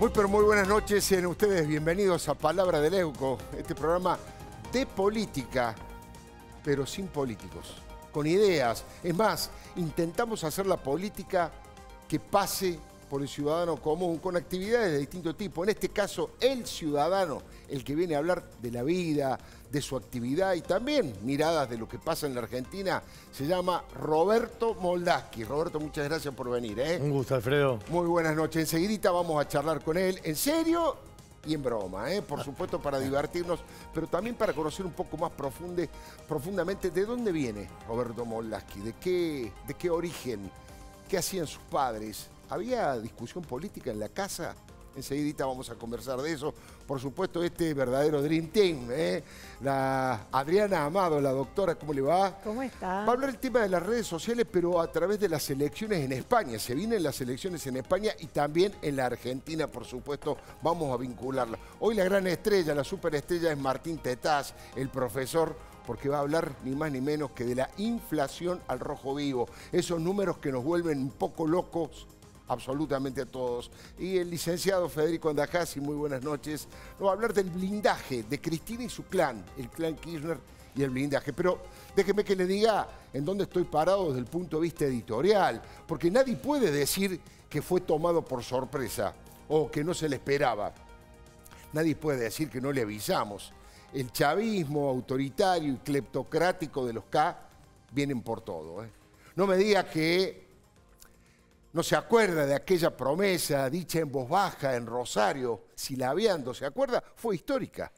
Muy pero muy buenas noches, sean ustedes bienvenidos a Palabra del Euco, este programa de política, pero sin políticos, con ideas. Es más, intentamos hacer la política que pase por el ciudadano común, con actividades de distinto tipo. En este caso, el ciudadano, el que viene a hablar de la vida, de su actividad y también miradas de lo que pasa en la Argentina, se llama Roberto Moldaski. Roberto, muchas gracias por venir. ¿eh? Un gusto, Alfredo. Muy buenas noches. Enseguidita vamos a charlar con él. En serio, y en broma, ¿eh? por supuesto para divertirnos, pero también para conocer un poco más profundamente de dónde viene Roberto moldaski de qué, de qué origen, qué hacían sus padres, había discusión política en la casa. Enseguidita vamos a conversar de eso. Por supuesto, este verdadero Dream Team. ¿eh? La Adriana Amado, la doctora, ¿cómo le va? ¿Cómo está? Va a hablar el tema de las redes sociales, pero a través de las elecciones en España. Se vienen las elecciones en España y también en la Argentina, por supuesto, vamos a vincularla. Hoy la gran estrella, la superestrella es Martín Tetaz, el profesor porque va a hablar ni más ni menos que de la inflación al rojo vivo, esos números que nos vuelven un poco locos absolutamente a todos. Y el licenciado Federico Andajasi, muy buenas noches, nos va a hablar del blindaje de Cristina y su clan, el clan Kirchner y el blindaje. Pero déjeme que le diga en dónde estoy parado desde el punto de vista editorial, porque nadie puede decir que fue tomado por sorpresa o que no se le esperaba. Nadie puede decir que no le avisamos. El chavismo autoritario y cleptocrático de los K vienen por todo. ¿eh? No me diga que no se acuerda de aquella promesa dicha en voz baja, en Rosario, silabeando, ¿se acuerda? Fue histórica.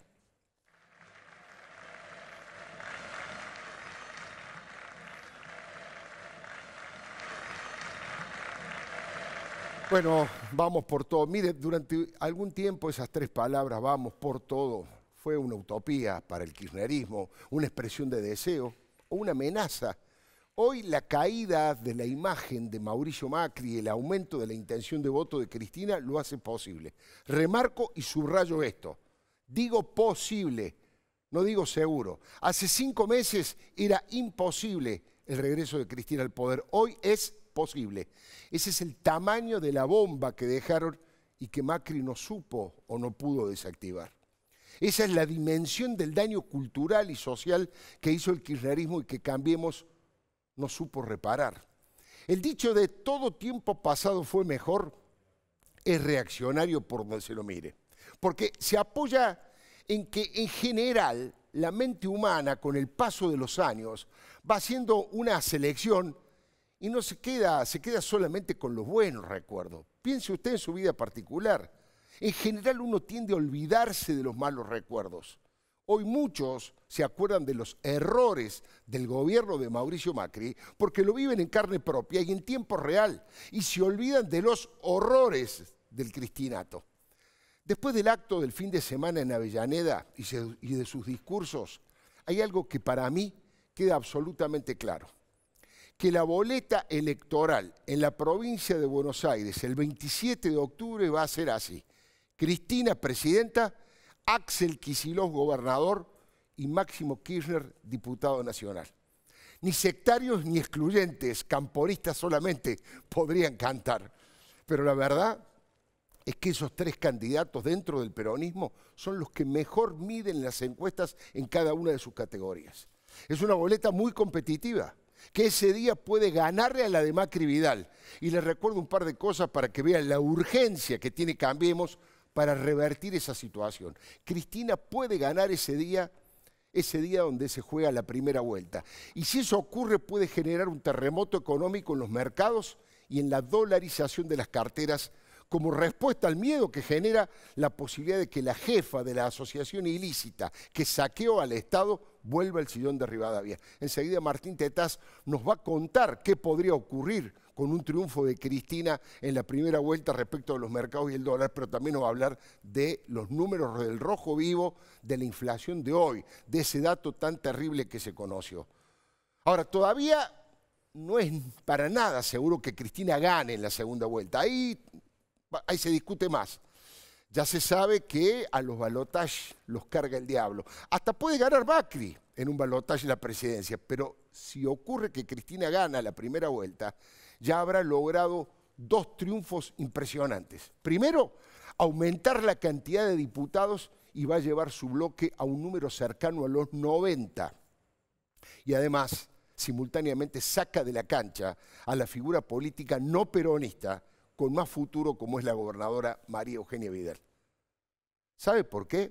Bueno, vamos por todo. Mire, durante algún tiempo esas tres palabras, vamos por todo, fue una utopía para el kirchnerismo, una expresión de deseo o una amenaza Hoy la caída de la imagen de Mauricio Macri y el aumento de la intención de voto de Cristina lo hace posible. Remarco y subrayo esto. Digo posible, no digo seguro. Hace cinco meses era imposible el regreso de Cristina al poder. Hoy es posible. Ese es el tamaño de la bomba que dejaron y que Macri no supo o no pudo desactivar. Esa es la dimensión del daño cultural y social que hizo el kirchnerismo y que Cambiemos no supo reparar. El dicho de todo tiempo pasado fue mejor es reaccionario por donde se lo mire, porque se apoya en que en general la mente humana con el paso de los años va haciendo una selección y no se queda, se queda solamente con los buenos recuerdos. Piense usted en su vida particular. En general uno tiende a olvidarse de los malos recuerdos. Hoy muchos se acuerdan de los errores del gobierno de Mauricio Macri porque lo viven en carne propia y en tiempo real y se olvidan de los horrores del cristinato. Después del acto del fin de semana en Avellaneda y, de sus discursos, hay algo que para mí queda absolutamente claro que la boleta electoral en la provincia de Buenos Aires el 27 de octubre va a ser así. Cristina presidenta Axel Kicillof, gobernador, y Máximo Kirchner, diputado nacional. Ni sectarios ni excluyentes, camporistas solamente, podrían cantar. Pero la verdad es que esos tres candidatos dentro del peronismo son los que mejor miden las encuestas en cada una de sus categorías. Es una boleta muy competitiva, que ese día puede ganarle a la de Macri Vidal. Y les recuerdo un par de cosas para que vean la urgencia que tiene Cambiemos para revertir esa situación. Cristina puede ganar ese día, ese día donde se juega la primera vuelta. Y si eso ocurre puede generar un terremoto económico en los mercados y en la dolarización de las carteras como respuesta al miedo que genera la posibilidad de que la jefa de la asociación ilícita que saqueó al Estado vuelva al sillón de Rivadavia. Enseguida Martín Tetaz nos va a contar qué podría ocurrir con un triunfo de Cristina en la primera vuelta respecto de los mercados y el dólar, pero también nos va a hablar de los números del rojo vivo, de la inflación de hoy, de ese dato tan terrible que se conoció. Ahora, todavía no es para nada seguro que Cristina gane en la segunda vuelta. Ahí ahí se discute más. Ya se sabe que a los balotage los carga el diablo. Hasta puede ganar Macri en un balotage la presidencia, pero si ocurre que Cristina gana la primera vuelta, ya habrá logrado dos triunfos impresionantes. Primero, aumentar la cantidad de diputados y va a llevar su bloque a un número cercano a los 90. Y además, simultáneamente saca de la cancha a la figura política no peronista con más futuro como es la gobernadora María Eugenia Vidal. ¿Sabe por qué?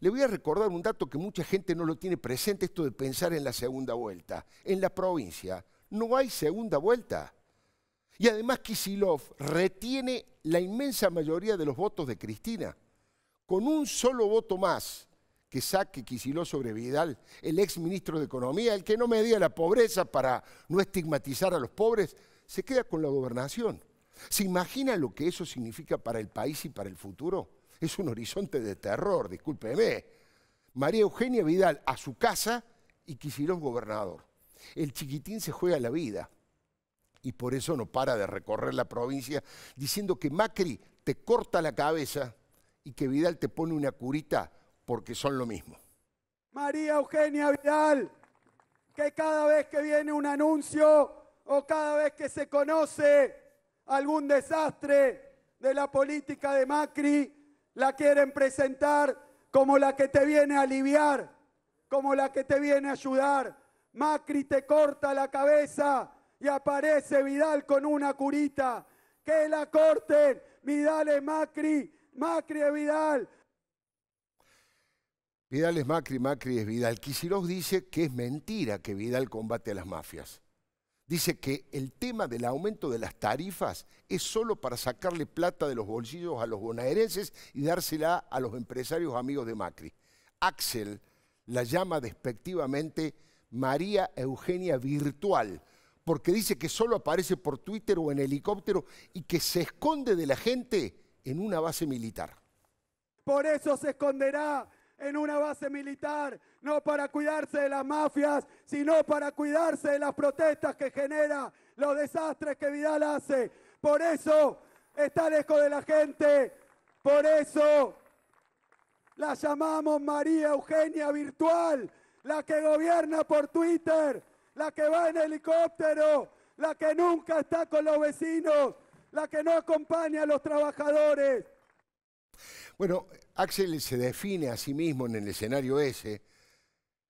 Le voy a recordar un dato que mucha gente no lo tiene presente, esto de pensar en la segunda vuelta. En la provincia no hay segunda vuelta. Y además Kisilov retiene la inmensa mayoría de los votos de Cristina. Con un solo voto más que saque Kisilov sobre Vidal, el ex ministro de Economía, el que no medía la pobreza para no estigmatizar a los pobres, se queda con la gobernación. ¿Se imagina lo que eso significa para el país y para el futuro? Es un horizonte de terror, discúlpeme. María Eugenia Vidal a su casa y Quisirón gobernador. El chiquitín se juega la vida y por eso no para de recorrer la provincia diciendo que Macri te corta la cabeza y que Vidal te pone una curita porque son lo mismo. María Eugenia Vidal, que cada vez que viene un anuncio o cada vez que se conoce algún desastre de la política de Macri, la quieren presentar como la que te viene a aliviar, como la que te viene a ayudar. Macri te corta la cabeza y aparece Vidal con una curita. Que la corten, Vidal es Macri, Macri es Vidal. Vidal es Macri, Macri es Vidal. Quisiros dice que es mentira que Vidal combate a las mafias dice que el tema del aumento de las tarifas es solo para sacarle plata de los bolsillos a los bonaerenses y dársela a los empresarios amigos de Macri. Axel la llama despectivamente María Eugenia Virtual, porque dice que solo aparece por Twitter o en helicóptero y que se esconde de la gente en una base militar. Por eso se esconderá en una base militar, no para cuidarse de las mafias, sino para cuidarse de las protestas que genera, los desastres que Vidal hace. Por eso está lejos de la gente, por eso la llamamos María Eugenia Virtual, la que gobierna por Twitter, la que va en helicóptero, la que nunca está con los vecinos, la que no acompaña a los trabajadores. Bueno, Axel se define a sí mismo en el escenario ese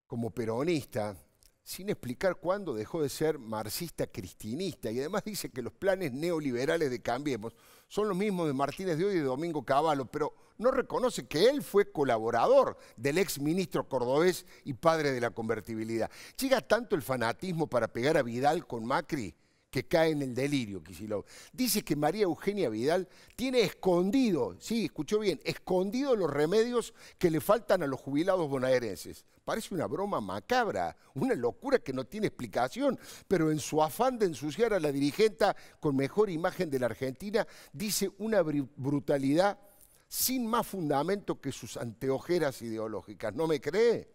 como peronista, sin explicar cuándo dejó de ser marxista-cristinista, y además dice que los planes neoliberales de Cambiemos son los mismos de Martínez de hoy y de Domingo Cavallo, pero no reconoce que él fue colaborador del ex ministro cordobés y padre de la convertibilidad. Llega tanto el fanatismo para pegar a Vidal con Macri que cae en el delirio, Kicillof. Dice que María Eugenia Vidal tiene escondido, sí, escuchó bien, escondido los remedios que le faltan a los jubilados bonaerenses. Parece una broma macabra, una locura que no tiene explicación, pero en su afán de ensuciar a la dirigenta con mejor imagen de la Argentina, dice una brutalidad sin más fundamento que sus anteojeras ideológicas. ¿No me cree?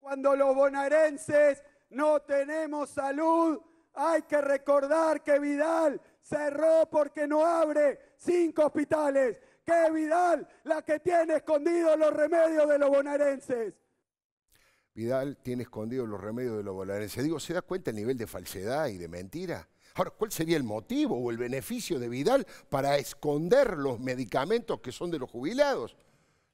Cuando los bonaerenses no tenemos salud, hay que recordar que Vidal cerró porque no abre cinco hospitales. Que Vidal la que tiene escondidos los remedios de los bonaerenses. Vidal tiene escondidos los remedios de los bonaerenses. Digo, ¿se da cuenta el nivel de falsedad y de mentira? Ahora, ¿cuál sería el motivo o el beneficio de Vidal para esconder los medicamentos que son de los jubilados?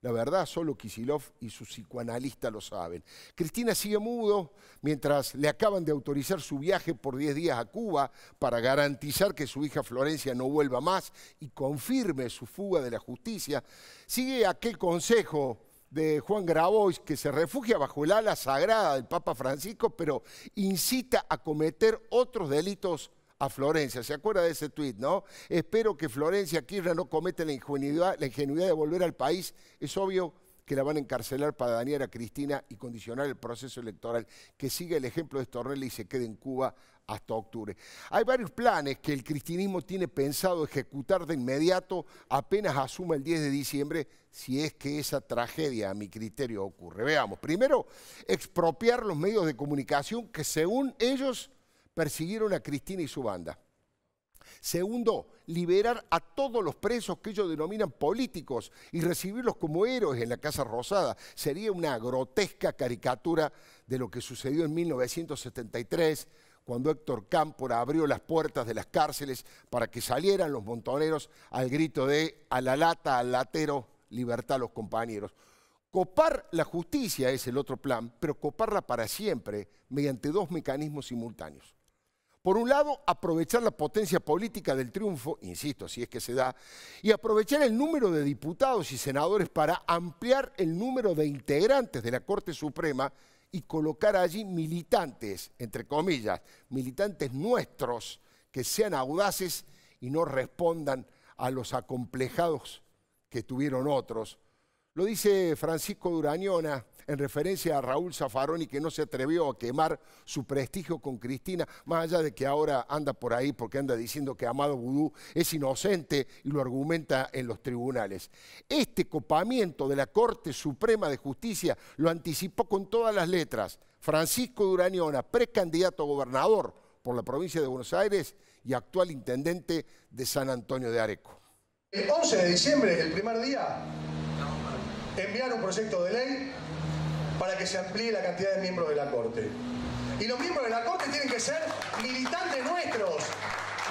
La verdad, solo Kisilov y su psicoanalista lo saben. Cristina sigue mudo mientras le acaban de autorizar su viaje por 10 días a Cuba para garantizar que su hija Florencia no vuelva más y confirme su fuga de la justicia. Sigue aquel consejo de Juan Grabois, que se refugia bajo el ala sagrada del Papa Francisco, pero incita a cometer otros delitos a Florencia. ¿Se acuerda de ese tuit, no? Espero que Florencia Kirchner no cometa la ingenuidad, de volver al país. Es obvio que la van a encarcelar para dañar a Cristina y condicionar el proceso electoral. Que siga el ejemplo de Stornelli y se quede en Cuba hasta octubre. Hay varios planes que el cristinismo tiene pensado ejecutar de inmediato apenas asuma el 10 de diciembre, si es que esa tragedia, a mi criterio, ocurre. Veamos, primero, expropiar los medios de comunicación que según ellos persiguieron a Cristina y su banda. Segundo, liberar a todos los presos que ellos denominan políticos y recibirlos como héroes en la Casa Rosada. Sería una grotesca caricatura de lo que sucedió en 1973, cuando Héctor Cámpora abrió las puertas de las cárceles para que salieran los montoneros al grito de a la lata, al latero, libertad a los compañeros. Copar la justicia es el otro plan, pero coparla para siempre mediante dos mecanismos simultáneos. Por un lado, aprovechar la potencia política del triunfo, insisto, si es que se da, y aprovechar el número de diputados y senadores para ampliar el número de integrantes de la Corte Suprema y colocar allí militantes, entre comillas, militantes nuestros que sean audaces y no respondan a los acomplejados que tuvieron otros. Lo dice Francisco Durañona en referencia a Raúl Zaffaroni que no se atrevió a quemar su prestigio con Cristina, más allá de que ahora anda por ahí porque anda diciendo que Amado Vudú es inocente y lo argumenta en los tribunales. Este copamiento de la Corte Suprema de Justicia lo anticipó con todas las letras Francisco Duraniona, precandidato a gobernador por la provincia de Buenos Aires y actual intendente de San Antonio de Areco. El 11 de diciembre, el primer día, enviar un proyecto de ley para que se amplíe la cantidad de miembros de la Corte. Y los miembros de la Corte tienen que ser militantes nuestros,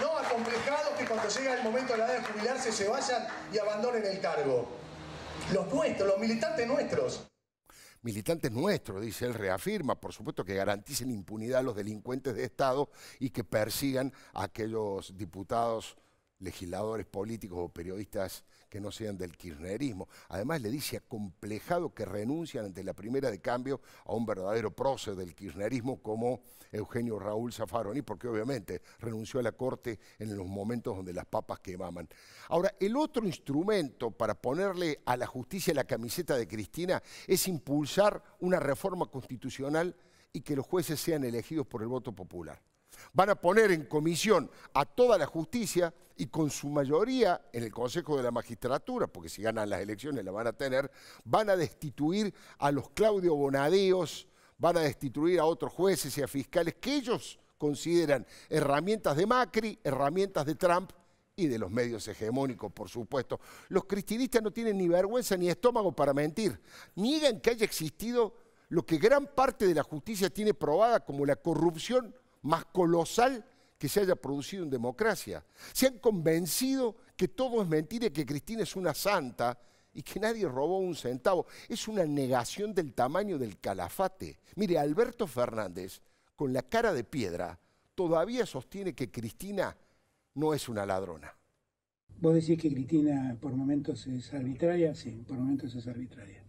no acomplejados que cuando llega el momento de la edad de jubilarse se vayan y abandonen el cargo. Los nuestros, los militantes nuestros militantes nuestros, dice él, reafirma, por supuesto, que garanticen impunidad a los delincuentes de Estado y que persigan a aquellos diputados, legisladores políticos o periodistas que no sean del kirchnerismo. Además le dice Complejado que renuncian ante la primera de cambio a un verdadero prócer del kirchnerismo como Eugenio Raúl Zaffaroni, porque obviamente renunció a la corte en los momentos donde las papas quemaban. Ahora, el otro instrumento para ponerle a la justicia la camiseta de Cristina es impulsar una reforma constitucional y que los jueces sean elegidos por el voto popular van a poner en comisión a toda la justicia y con su mayoría en el Consejo de la Magistratura, porque si ganan las elecciones la van a tener, van a destituir a los Claudio Bonadeos, van a destituir a otros jueces y a fiscales que ellos consideran herramientas de Macri, herramientas de Trump y de los medios hegemónicos, por supuesto. Los cristinistas no tienen ni vergüenza ni estómago para mentir. Niegan que haya existido lo que gran parte de la justicia tiene probada como la corrupción más colosal que se haya producido en democracia. Se han convencido que todo es mentira y que Cristina es una santa y que nadie robó un centavo. Es una negación del tamaño del calafate. Mire, Alberto Fernández, con la cara de piedra, todavía sostiene que Cristina no es una ladrona. Vos decís que Cristina por momentos es arbitraria, sí, por momentos es arbitraria.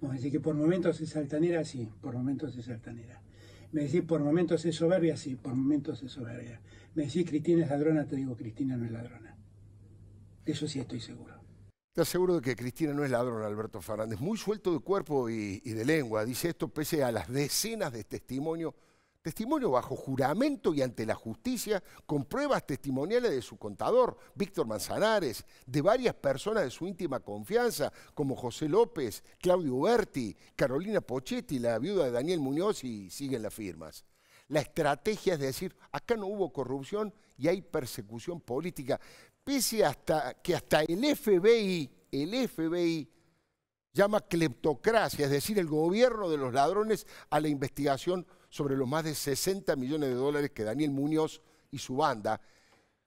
Vos decís que por momentos es altanera, sí, por momentos es altanera. Me decís, por momentos es soberbia, sí, por momentos es soberbia. Me decís, Cristina es ladrona, te digo, Cristina no es ladrona. eso sí estoy seguro. Estás seguro de que Cristina no es ladrona, Alberto Fernández. Muy suelto de cuerpo y de lengua. Dice esto pese a las decenas de testimonios Testimonio bajo juramento y ante la justicia, con pruebas testimoniales de su contador, Víctor Manzanares, de varias personas de su íntima confianza, como José López, Claudio Berti, Carolina Pochetti, la viuda de Daniel Muñoz, y siguen las firmas. La estrategia es decir, acá no hubo corrupción y hay persecución política, pese hasta que hasta el FBI, el FBI llama cleptocracia, es decir, el gobierno de los ladrones, a la investigación política sobre los más de 60 millones de dólares que Daniel Muñoz y su banda,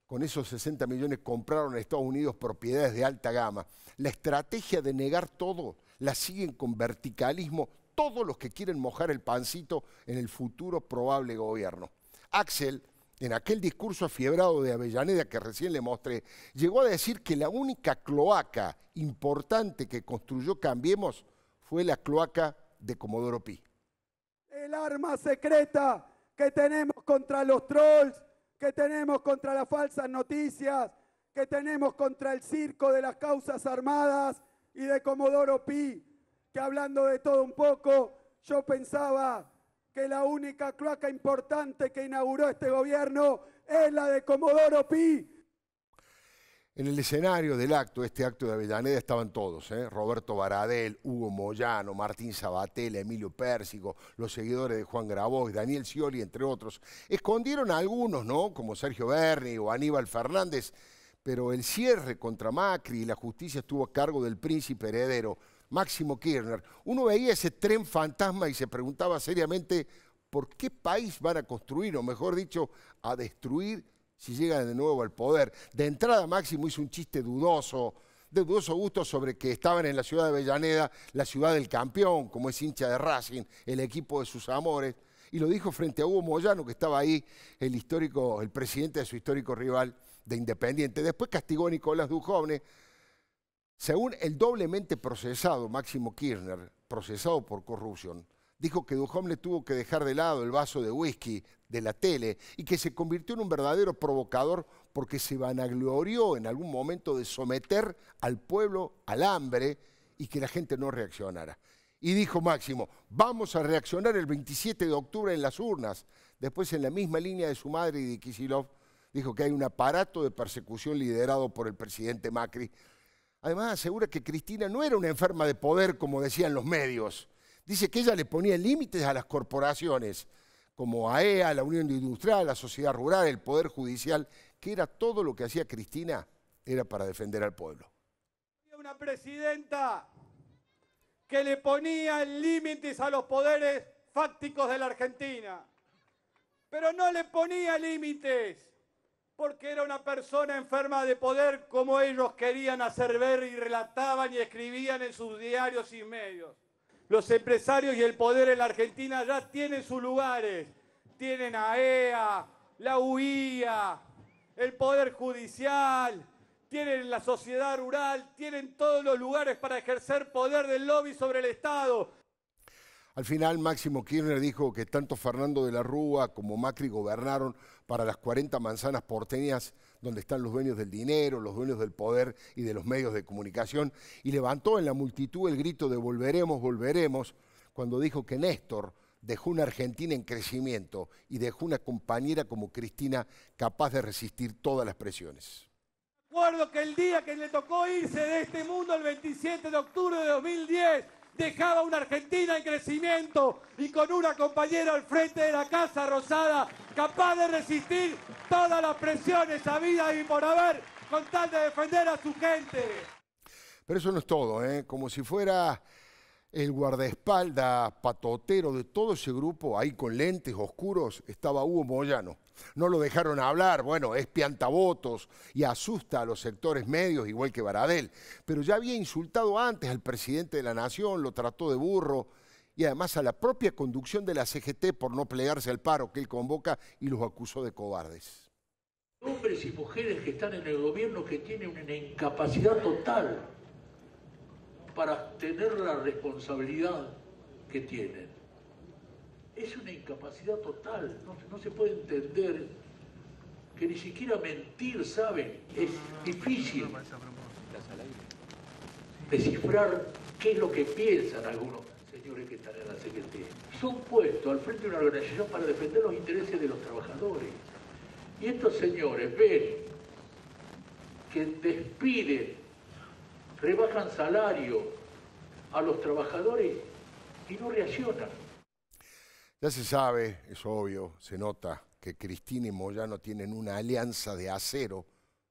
con esos 60 millones, compraron en Estados Unidos propiedades de alta gama. La estrategia de negar todo la siguen con verticalismo todos los que quieren mojar el pancito en el futuro probable gobierno. Axel, en aquel discurso afiebrado de Avellaneda que recién le mostré, llegó a decir que la única cloaca importante que construyó Cambiemos fue la cloaca de Comodoro Pi el arma secreta que tenemos contra los trolls, que tenemos contra las falsas noticias, que tenemos contra el circo de las causas armadas y de Comodoro Pi, que hablando de todo un poco, yo pensaba que la única cloaca importante que inauguró este gobierno es la de Comodoro Pi, en el escenario del acto, este acto de Avellaneda, estaban todos, ¿eh? Roberto Baradel, Hugo Moyano, Martín Sabatella, Emilio Pérsico, los seguidores de Juan Grabois, Daniel Scioli, entre otros. Escondieron a algunos, ¿no? Como Sergio Berni o Aníbal Fernández, pero el cierre contra Macri y la justicia estuvo a cargo del príncipe heredero, Máximo Kirchner. Uno veía ese tren fantasma y se preguntaba seriamente por qué país van a construir, o mejor dicho, a destruir si llegan de nuevo al poder. De entrada Máximo hizo un chiste dudoso, de dudoso gusto sobre que estaban en la ciudad de Avellaneda, la ciudad del campeón, como es hincha de Racing, el equipo de sus amores, y lo dijo frente a Hugo Moyano, que estaba ahí, el histórico, el presidente de su histórico rival de Independiente. Después castigó a Nicolás Dujovne. Según el doblemente procesado Máximo Kirchner, procesado por corrupción, dijo que Dujovne tuvo que dejar de lado el vaso de whisky de la tele y que se convirtió en un verdadero provocador porque se vanaglorió en algún momento de someter al pueblo al hambre y que la gente no reaccionara. Y dijo Máximo, vamos a reaccionar el 27 de octubre en las urnas. Después, en la misma línea de su madre y de Kisilov, dijo que hay un aparato de persecución liderado por el presidente Macri. Además, asegura que Cristina no era una enferma de poder, como decían los medios. Dice que ella le ponía límites a las corporaciones como AEA, e la Unión Industrial, la Sociedad Rural, el Poder Judicial, que era todo lo que hacía Cristina, era para defender al pueblo. Una presidenta que le ponía límites a los poderes fácticos de la Argentina, pero no le ponía límites porque era una persona enferma de poder como ellos querían hacer ver y relataban y escribían en sus diarios y medios. Los empresarios y el poder en la Argentina ya tienen sus lugares. Tienen AEA, e la UIA, el Poder Judicial, tienen la sociedad rural, tienen todos los lugares para ejercer poder del lobby sobre el Estado. Al final, Máximo Kirchner dijo que tanto Fernando de la Rúa como Macri gobernaron para las 40 manzanas porteñas donde están los dueños del dinero, los dueños del poder y de los medios de comunicación, y levantó en la multitud el grito de volveremos, volveremos, cuando dijo que Néstor dejó una Argentina en crecimiento y dejó una compañera como Cristina capaz de resistir todas las presiones. Recuerdo que el día que le tocó irse de este mundo, el 27 de octubre de 2010, dejaba una Argentina en crecimiento y con una compañera al frente de la Casa Rosada, capaz de resistir todas las presiones habidas y por haber, con tal de defender a su gente. Pero eso no es todo, ¿eh? como si fuera el guardaespaldas patotero de todo ese grupo, ahí con lentes oscuros, estaba Hugo Moyano. No lo dejaron hablar, bueno, es piantavotos y asusta a los sectores medios, igual que Baradel. Pero ya había insultado antes al presidente de la Nación, lo trató de burro y además a la propia conducción de la CGT por no plegarse al paro que él convoca y los acusó de cobardes. Hombres y mujeres que están en el gobierno que tienen una incapacidad total para tener la responsabilidad que tienen es una incapacidad total, no, se puede entender que ni siquiera mentir saben, es difícil descifrar qué es lo que piensan algunos señores que están en la CGT. Son puestos al frente de una organización para defender los intereses de los trabajadores. Y estos señores ven que despiden, rebajan salario a los trabajadores y no reaccionan. Ya se sabe, es obvio, se nota que Cristina y Moyano tienen una alianza de acero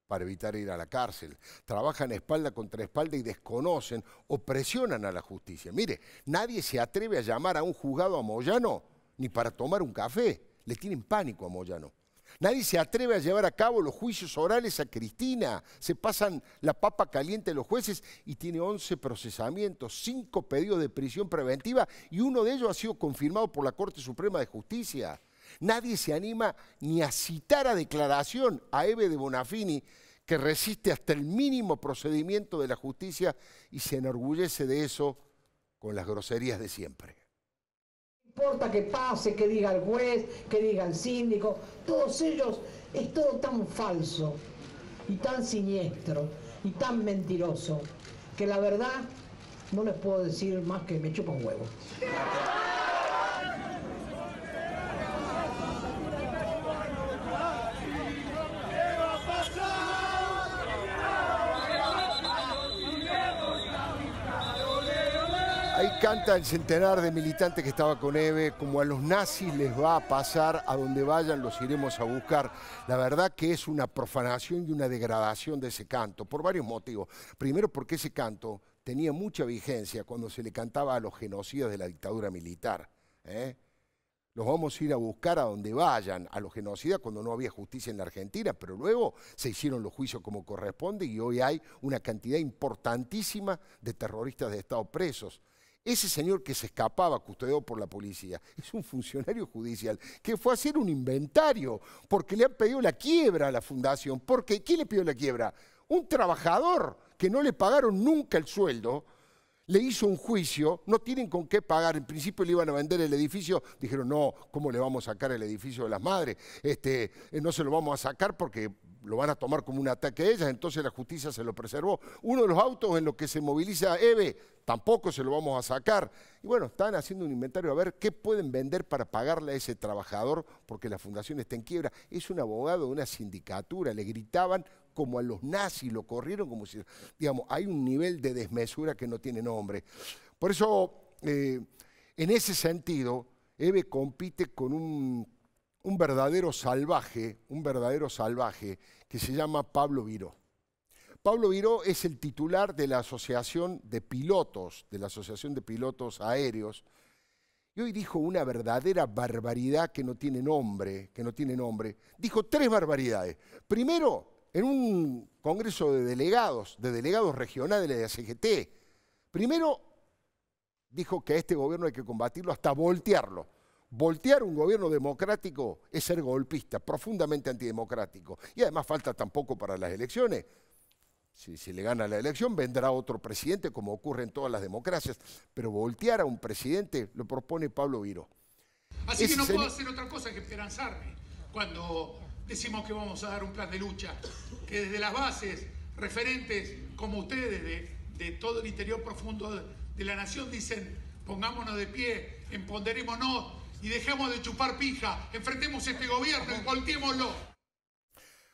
para evitar ir a la cárcel. Trabajan espalda contra espalda y desconocen o presionan a la justicia. Mire, nadie se atreve a llamar a un juzgado a Moyano ni para tomar un café. Le tienen pánico a Moyano. Nadie se atreve a llevar a cabo los juicios orales a Cristina. Se pasan la papa caliente de los jueces y tiene 11 procesamientos, 5 pedidos de prisión preventiva y uno de ellos ha sido confirmado por la Corte Suprema de Justicia. Nadie se anima ni a citar a declaración a Eve de Bonafini, que resiste hasta el mínimo procedimiento de la justicia y se enorgullece de eso con las groserías de siempre importa que pase, que diga el juez, que diga el síndico, todos ellos es todo tan falso y tan siniestro y tan mentiroso que la verdad no les puedo decir más que me chupa un huevo. el centenar de militantes que estaba con Eve, como a los nazis les va a pasar, a donde vayan los iremos a buscar. La verdad que es una profanación y una degradación de ese canto, por varios motivos. Primero porque ese canto tenía mucha vigencia cuando se le cantaba a los genocidas de la dictadura militar. ¿eh? Los vamos a ir a buscar a donde vayan, a los genocidas, cuando no había justicia en la Argentina, pero luego se hicieron los juicios como corresponde y hoy hay una cantidad importantísima de terroristas de Estado presos. Ese señor que se escapaba, custodiado por la policía, es un funcionario judicial que fue a hacer un inventario porque le han pedido la quiebra a la fundación. Porque, ¿quién le pidió la quiebra? Un trabajador que no le pagaron nunca el sueldo, le hizo un juicio, no tienen con qué pagar, en principio le iban a vender el edificio, dijeron, no, ¿cómo le vamos a sacar el edificio de las madres? Este, eh, no se lo vamos a sacar porque lo van a tomar como un ataque a ellas, entonces la justicia se lo preservó. Uno de los autos en los que se moviliza EVE, tampoco se lo vamos a sacar. Y bueno, están haciendo un inventario a ver qué pueden vender para pagarle a ese trabajador porque la fundación está en quiebra. Es un abogado de una sindicatura, le gritaban como a los nazis, lo corrieron como si, digamos, hay un nivel de desmesura que no tiene nombre. Por eso, eh, en ese sentido, EVE compite con un un verdadero salvaje, un verdadero salvaje que se llama Pablo Viró. Pablo Viró es el titular de la Asociación de Pilotos, de la Asociación de Pilotos Aéreos, y hoy dijo una verdadera barbaridad que no tiene nombre, que no tiene nombre. Dijo tres barbaridades. Primero, en un congreso de delegados, de delegados regionales de la CGT, primero dijo que a este gobierno hay que combatirlo hasta voltearlo. Voltear un gobierno democrático es ser golpista, profundamente antidemocrático. Y además falta tampoco para las elecciones. Si, si, le gana la elección, vendrá otro presidente, como ocurre en todas las democracias. Pero voltear a un presidente lo propone Pablo Viro. Así que no puedo hacer otra cosa que esperanzarme cuando decimos que vamos a dar un plan de lucha, que desde las bases, referentes como ustedes de, todo el interior profundo de la nación, dicen, pongámonos de pie, empoderémonos y dejemos de chupar pija. Enfrentemos este gobierno, y volteémoslo.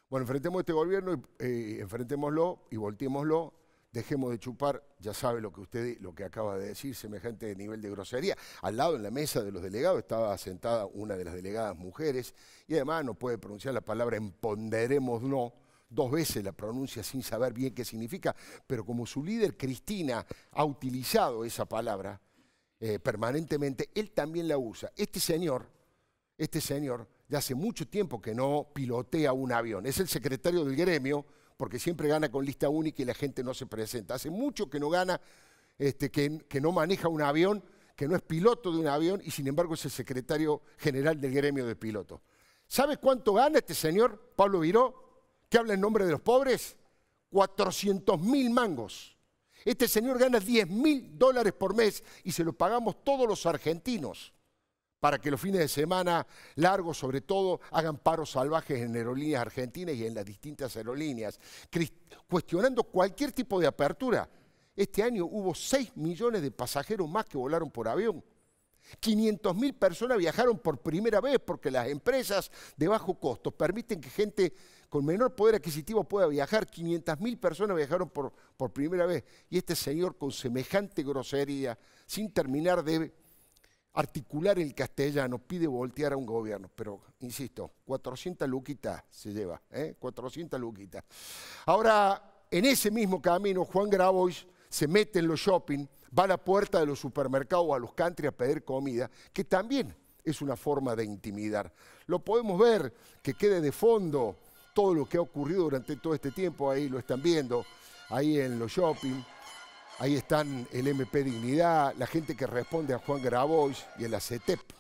Bueno, enfrentemos este gobierno, y eh, enfrentémoslo y volteémoslo. Dejemos de chupar, ya sabe lo que usted lo que acaba de decir, semejante nivel de grosería. Al lado en la mesa de los delegados estaba sentada una de las delegadas mujeres y además no puede pronunciar la palabra emponderemos no, dos veces la pronuncia sin saber bien qué significa, pero como su líder Cristina ha utilizado esa palabra, eh, permanentemente, él también la usa. Este señor, este señor, ya hace mucho tiempo que no pilotea un avión. Es el secretario del gremio, porque siempre gana con lista única y la gente no se presenta. Hace mucho que no gana, este, que, que no maneja un avión, que no es piloto de un avión y sin embargo es el secretario general del gremio de pilotos. ¿Sabes cuánto gana este señor, Pablo Viró, que habla en nombre de los pobres? 400 mil mangos. Este señor gana 10 mil dólares por mes y se lo pagamos todos los argentinos para que los fines de semana largos, sobre todo, hagan paros salvajes en aerolíneas argentinas y en las distintas aerolíneas, cuestionando cualquier tipo de apertura. Este año hubo 6 millones de pasajeros más que volaron por avión. mil personas viajaron por primera vez porque las empresas de bajo costo permiten que gente con menor poder adquisitivo pueda viajar. 500.000 personas viajaron por, primera vez. Y este señor con semejante grosería, sin terminar de articular el castellano, pide voltear a un gobierno. Pero, insisto, 400 luquitas se lleva, 400 ¿eh? luquitas. Ahora, en ese mismo camino, Juan Grabois se mete en los shopping, va a la puerta de los supermercados, a los country a pedir comida, que también es una forma de intimidar. Lo podemos ver que quede de fondo todo lo que ha ocurrido durante todo este tiempo. Ahí lo están viendo, ahí en los shopping. Ahí están el MP Dignidad, la gente que responde a Juan Grabois y el la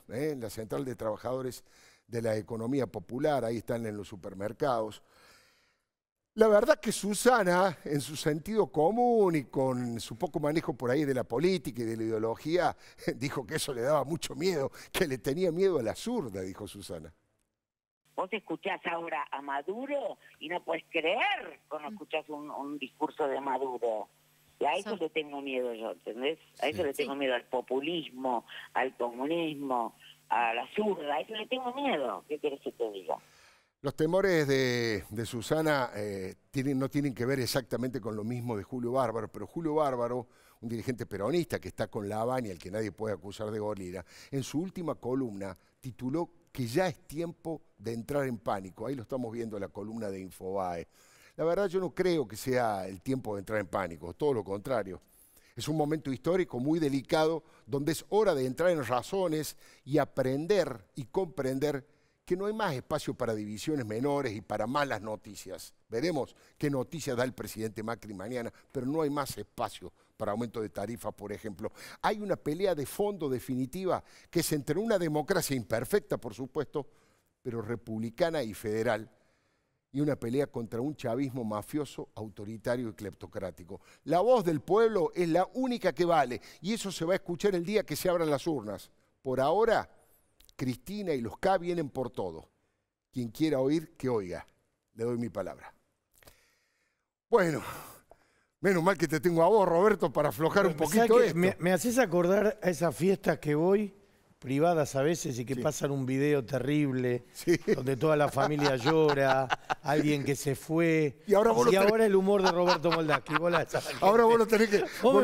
¿eh? la Central de Trabajadores de la Economía Popular. Ahí están en los supermercados. La verdad que Susana, en su sentido común y con su poco manejo por ahí de la política y de la ideología, dijo que eso le daba mucho miedo, que le tenía miedo a la zurda, dijo Susana. Vos escuchás ahora a Maduro y no puedes creer cuando mm. escuchás un, discurso de Maduro. Y a eso le tengo miedo yo, ¿entendés? A eso le tengo miedo al populismo, al comunismo, a la zurda. A eso le tengo miedo. ¿Qué quieres que te diga? Los temores de, Susana eh, no tienen que ver exactamente con lo mismo de Julio Bárbaro, pero Julio Bárbaro, un dirigente peronista que está con La Habana y al que nadie puede acusar de gorila, en su última columna tituló que ya es tiempo de entrar en pánico. Ahí lo estamos viendo en la columna de Infobae. La verdad yo no creo que sea el tiempo de entrar en pánico, todo lo contrario. Es un momento histórico muy delicado donde es hora de entrar en razones y aprender y comprender que no hay más espacio para divisiones menores y para malas noticias. Veremos qué noticias da el presidente Macri mañana, pero no hay más espacio para aumento de tarifas, por ejemplo. Hay una pelea de fondo definitiva que es entre una democracia imperfecta, por supuesto, pero republicana y federal, y una pelea contra un chavismo mafioso, autoritario y cleptocrático. La voz del pueblo es la única que vale, y eso se va a escuchar el día que se abran las urnas. Por ahora, Cristina y los K vienen por todo. Quien quiera oír, que oiga. Le doy mi palabra. Bueno, menos mal que te tengo a vos, Roberto, para aflojar un poquito esto. Me, me haces acordar a esas fiestas que voy privadas a veces y que pasan un video terrible donde toda la familia llora, alguien que se fue. Y ahora, el humor de Roberto bolacha. ahora vos lo tenés que, levantar. Vos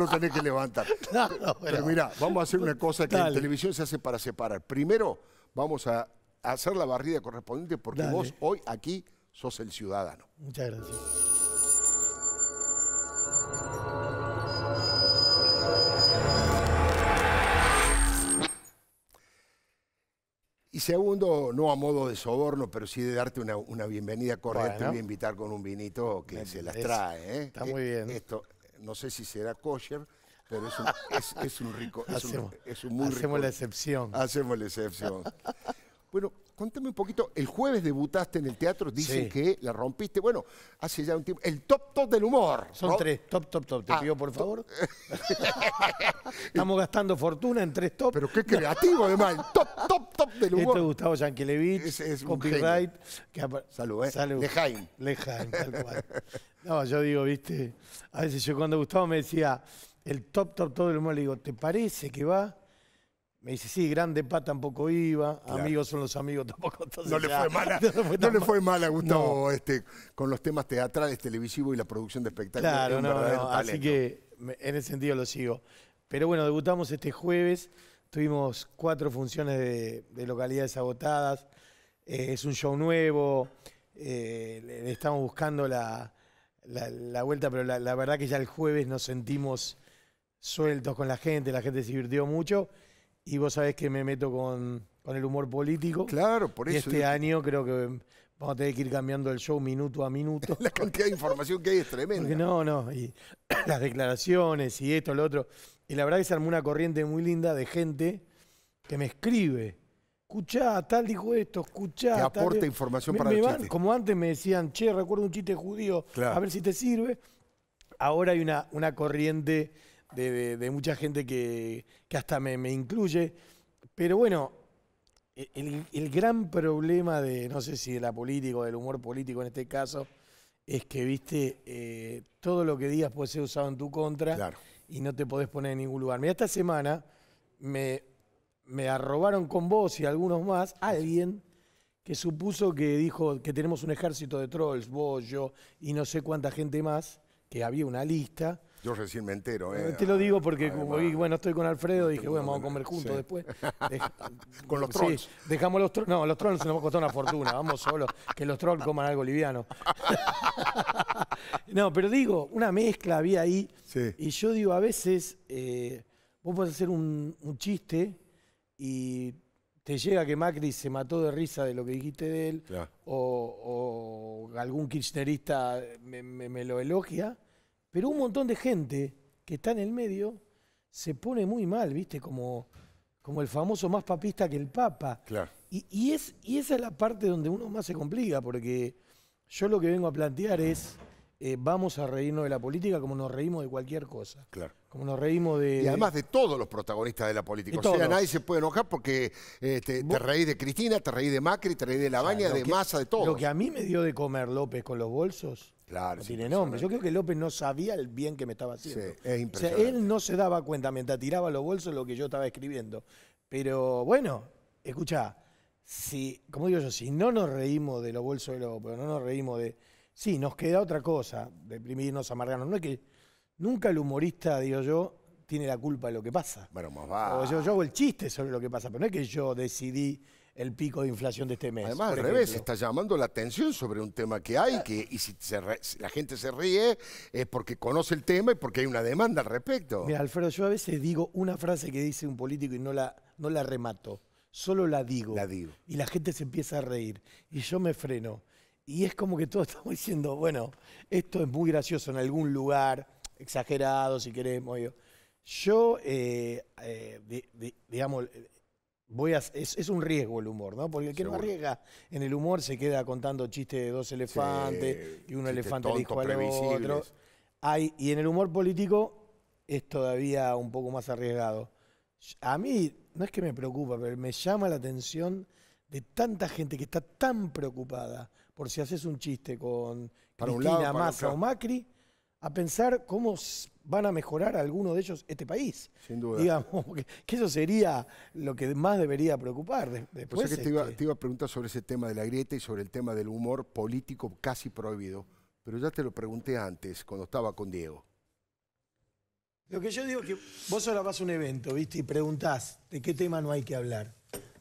lo que levantar. pero, mira, vamos a hacer una cosa que en televisión se hace para separar. Primero vamos a hacer la barrida correspondiente porque vos hoy aquí sos el ciudadano. Muchas gracias. Y segundo, no a modo de soborno, pero sí de darte una, bienvenida cordial. y Te voy a invitar con un vinito que se las trae. ¿eh? Está eh, muy bien. Esto, no sé si será kosher, pero es un, es, un rico. Es hacemos, un, hacemos la excepción. Hacemos la excepción. Bueno, Contame un poquito, el jueves debutaste en el teatro, dicen que la rompiste. Bueno, hace ya un tiempo. El top top del humor. Son tres, top, top, top. Te ah. pido, por favor. Estamos gastando fortuna en tres top. Pero qué creativo, además. El top, top, top del humor. Esto es Gustavo Yankelevich, es, copyright. salud, ¿eh? Salud. Lejaim, tal cual. No, yo digo, viste, a veces yo cuando Gustavo me decía el top, top, top del humor, le digo, ¿te parece que va? Me dice, sí, grande pa tampoco iba, amigos son los amigos tampoco. no, le fue le fue mala, a Gustavo este, con los temas teatrales, televisivos y la producción de espectáculos. Claro, así que en ese sentido lo sigo. Pero bueno, debutamos este jueves, tuvimos cuatro funciones de, localidades agotadas, eh, es un show nuevo, eh, estamos buscando la, vuelta, pero la verdad que ya el jueves nos sentimos sueltos con la gente, la gente se divirtió mucho y vos sabés que me meto con, con el humor político. Claro, por eso. Y este año creo que vamos a tener que ir cambiando el show minuto a minuto. la cantidad de información que hay es tremenda. no, no, y las declaraciones y esto, lo otro. Y la verdad es que se armó una corriente muy linda de gente que me escribe. Escuchá, tal dijo esto, escuchá. aporta información para el Como antes me decían, che, recuerdo un chiste judío, a ver si te sirve. Ahora hay una, una corriente de, mucha gente que, hasta me, incluye. Pero bueno, e-, el, gran problema de, no sé si de la política o del humor político en este caso, es que, viste, eh, todo lo que digas puede ser usado en tu contra y no te podés poner en ningún lugar. Mira, esta semana me, me arrobaron con vos y algunos más, alguien que supuso que dijo que tenemos un ejército de trolls, vos, yo y no sé cuánta gente más, que había una lista, yo recién me entero. ¿eh? eh. Te lo digo porque, bueno, estoy con Alfredo, dije, bueno, vamos a comer juntos después. Eh, con los trolls. Sí, dejamos los trolls. No, los trolls nos costó una fortuna, vamos solos, que los trolls coman algo liviano. no, pero digo, una mezcla había ahí. Y yo digo, a veces eh, vos podés hacer un, chiste y te llega que Macri se mató de risa de lo que dijiste de él, o, algún kirchnerista me, lo elogia, pero un montón de gente que está en el medio se pone muy mal, ¿viste? Como, como el famoso más papista que el Papa. Claro. Y, y, es, y esa es la parte donde uno más se complica, porque yo lo que vengo a plantear es eh, vamos a reírnos de la política como nos reímos de cualquier cosa. Claro. Como nos reímos de. Y además de todos los protagonistas de la política. o sea, nadie se puede enojar porque este, te, reís de Cristina, te reís de Macri, te reís de Lavagna, de masa de todo. Lo que a mí me dio de comer López con los bolsos. Claro, tiene nombre. Yo creo que López no sabía el bien que me estaba haciendo. Sí, es impresionante. él no se daba cuenta mientras tiraba los bolsos lo que yo estaba escribiendo. Pero bueno, escucha, si, como digo yo, si no nos reímos de los bolsos de López, no nos reímos de, Sí, nos queda otra cosa, deprimirnos, amargarnos. No es que nunca el humorista, digo yo, tiene la culpa de lo que pasa. Bueno, más va. O yo, hago el chiste sobre lo que pasa, pero no es que yo decidí el pico de inflación de este mes. Además, al revés, está llamando la atención sobre un tema que hay, que, y si, la gente se ríe es porque conoce el tema y porque hay una demanda al respecto. Mira, Alfredo, yo a veces digo una frase que dice un político y no la, no la remato, solo la digo. La digo. Y la gente se empieza a reír. Y yo me freno. Y es como que todos estamos diciendo, bueno, esto es muy gracioso en algún lugar, exagerado si queremos. Yo, eh, eh, digamos, voy a, es, un riesgo el humor, ¿no? Porque el que no arriesga en el humor se queda contando chistes de dos elefantes y un elefante le dijo al otro. Hay, y en el humor político es todavía un poco más arriesgado. A mí, no es que me preocupa, pero me llama la atención de tanta gente que está tan preocupada por si haces un chiste con para Cristina, Massa o Macri, a pensar cómo van a mejorar alguno de ellos este país. Sin duda. Digamos, que, eso sería lo que más debería preocupar. después, pues que este te, iba, a preguntar sobre ese tema de la grieta y sobre el tema del humor político casi prohibido, pero ya te lo pregunté antes, cuando estaba con Diego. Lo que yo digo es que vos ahora vas a un evento, ¿viste? Y preguntás de qué tema no hay que hablar.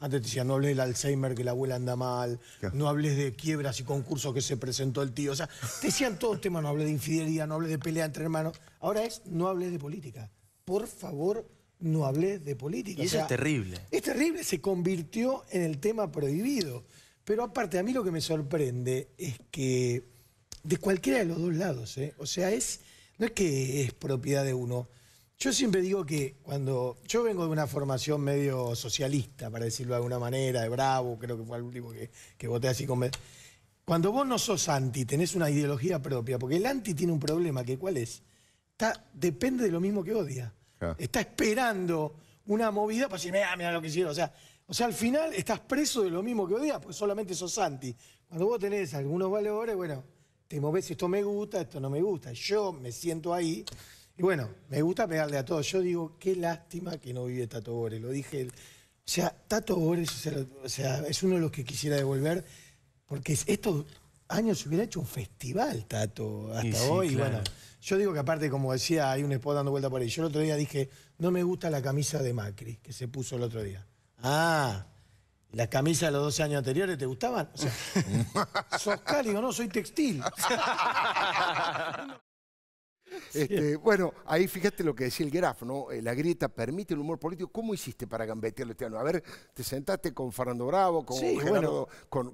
Antes te decía, no hables del Alzheimer, que la abuela anda mal, no hables de quiebras y concursos que se presentó el tío. O sea, te decían todos temas, no hables de infidelidad, no hables de pelea entre hermanos. Ahora es, no hables de política. Por favor, no hables de política. es terrible. Es terrible, se convirtió en el tema prohibido. Pero aparte, a mí lo que me sorprende es que de cualquiera de los dos lados, ¿eh? o sea, es no es que es propiedad de uno. Yo siempre digo que cuando. Yo vengo de una formación medio socialista, para decirlo de alguna manera, de Bravo, creo que fue el último que, voté así con. Cuando vos no sos anti, tenés una ideología propia, porque el anti tiene un problema, que ¿cuál es? Está, depende de lo mismo que odia. Ah. Está esperando una movida para decir, mira, ah, mira lo que hicieron. O sea, o sea, al final estás preso de lo mismo que odias, pues solamente sos anti. Cuando vos tenés algunos valores, bueno, te moves, esto me gusta, esto no me gusta. Yo me siento ahí y bueno, me gusta pegarle a todos. Yo digo, qué lástima que no vive Tato Bores, lo dije él. O sea, Tato Bores o sea, es uno de los que quisiera devolver, porque estos años se hubiera hecho un festival, Tato, hasta hoy. bueno, yo digo que aparte, como decía, hay un spot dando vuelta por ahí. Yo el otro día dije, no me gusta la camisa de Macri, que se puso el otro día. Ah, ¿Las camisa de los 12 años anteriores te gustaban? O sea, sos no soy textil. Este, bueno, ahí fíjate lo que decía el Graf, ¿no? Eh, la grieta permite el humor político. ¿Cómo hiciste para gambetearlo este año? A ver, te sentaste con Fernando Bravo, con sí, con,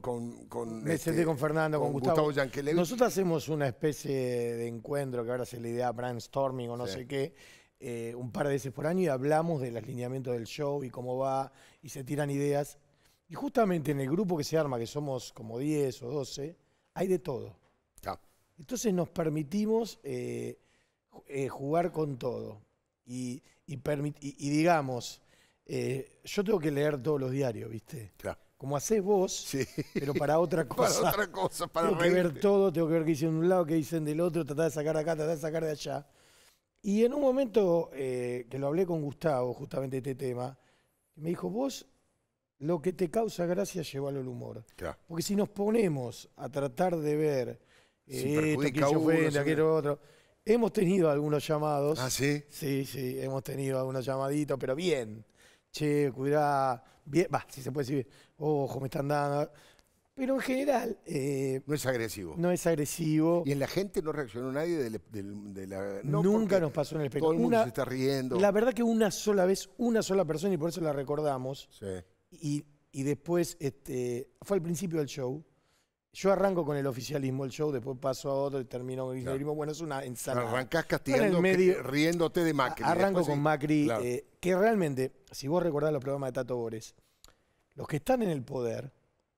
con, Me este, senté con Fernando, con, Gustavo. Nosotros hacemos una especie de encuentro que ahora se le idea brainstorming o no sé qué. Eh, un par de veces por año y hablamos del alineamiento del show y cómo va y se tiran ideas. Y justamente en el grupo que se arma, que somos como 10 o 12, hay de todo. Ya. Entonces nos permitimos eh, eh, jugar con todo y, y, digamos, eh, yo tengo que leer todos los diarios, ¿viste? Como haces vos, pero para otra cosa. para otra cosa, para ver todo, tengo que ver qué dicen de un lado, qué dicen del otro, tratar de sacar acá, tratar de sacar de allá. Y en un momento eh, que lo hablé con Gustavo, justamente este tema, me dijo, vos lo que te causa gracia llévalo al humor. Porque si nos ponemos a tratar de ver eh, si esto, que aquello otro Hemos tenido algunos llamados. ¿Ah, sí? Sí, sí, hemos tenido algunos llamaditos, pero bien. Che, cuidá, bien, va, si se puede decir, ojo, me están dando. Pero en general... Eh, no es agresivo. No es agresivo. Y en la gente no reaccionó nadie de la... Nunca nos pasó en el espectáculo. Todo el mundo se está riendo. La verdad que una sola vez, una sola persona, y por eso la recordamos. Sí. Y, después, este, fue al principio del show, yo arranco con el oficialismo el show, después paso a otro y termino con el Bueno, es una ensalada. Arrancás castigando, riéndote de Macri. Arranco con Macri, eh, que realmente, si vos recordás los programas de Tato Bores, los que están en el poder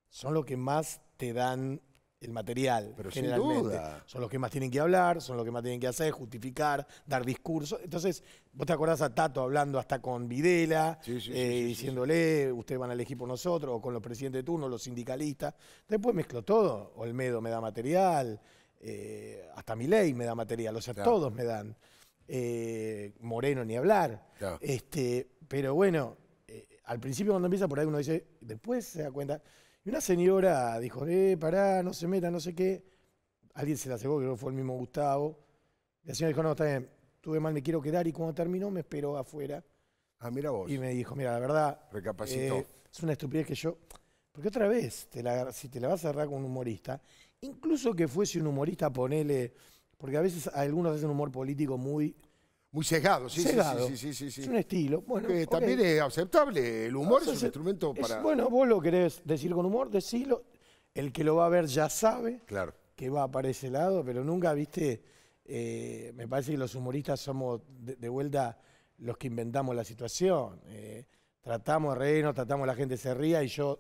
son los que más te dan el material. Pero generalmente. Son los que más tienen que hablar, son los que más tienen que hacer, justificar, dar discurso. Entonces, vos te acordás a Tato hablando hasta con Videla, eh, diciéndole, ustedes van a elegir por nosotros, o con los presidentes de turno, los sindicalistas. Después mezcló todo. Olmedo me da material, eh, hasta mi ley me da material, o sea, todos me dan. Eh, Moreno ni hablar. Este, pero bueno, al principio cuando empieza por ahí uno dice, después se da cuenta y una señora dijo, eh, pará, no se meta, no sé qué. Alguien se la cegó, creo que fue el mismo Gustavo. Y La señora dijo, no, está bien, tuve mal, me quiero quedar. Y cuando terminó me esperó afuera. Ah, mira vos. Y me dijo, mira, la verdad. Recapacitó. Eh, es una estupidez que yo. Porque otra vez, si te la vas a agarrar con un humorista, incluso que fuese un humorista, ponele. Porque a veces algunos hacen humor político muy muy sesgado, sí, Sí, sí, sí, Es un estilo. Bueno, También es aceptable. El humor es un instrumento para. bueno, vos lo querés decir con humor, decilo. El que lo va a ver ya sabe claro. que va para ese lado, pero nunca, viste. Eh, me parece que los humoristas somos de, vuelta los que inventamos la situación. Eh, tratamos de reírnos, tratamos la gente se ría y yo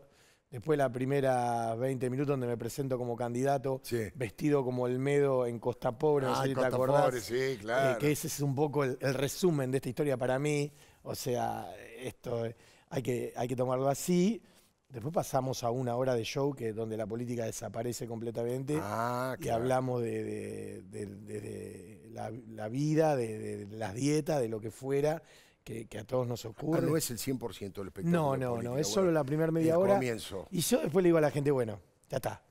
Después la primera 20 minutos donde me presento como candidato, vestido como el Medo en Costa Pobre, no sé ah, te acordás. sí, eh, claro. que ese es un poco el, resumen de esta historia para mí. O sea, esto eh, hay que, hay que tomarlo así. Después pasamos a una hora de show que donde la política desaparece completamente ah, claro. hablamos de, la, vida, de las dietas, de lo que fuera que, a todos nos ah, ocurre. no es el 100% del espectáculo. No, no, no, es solo la primera media hora. Comienzo. Y yo después le digo a la gente, bueno, ya está.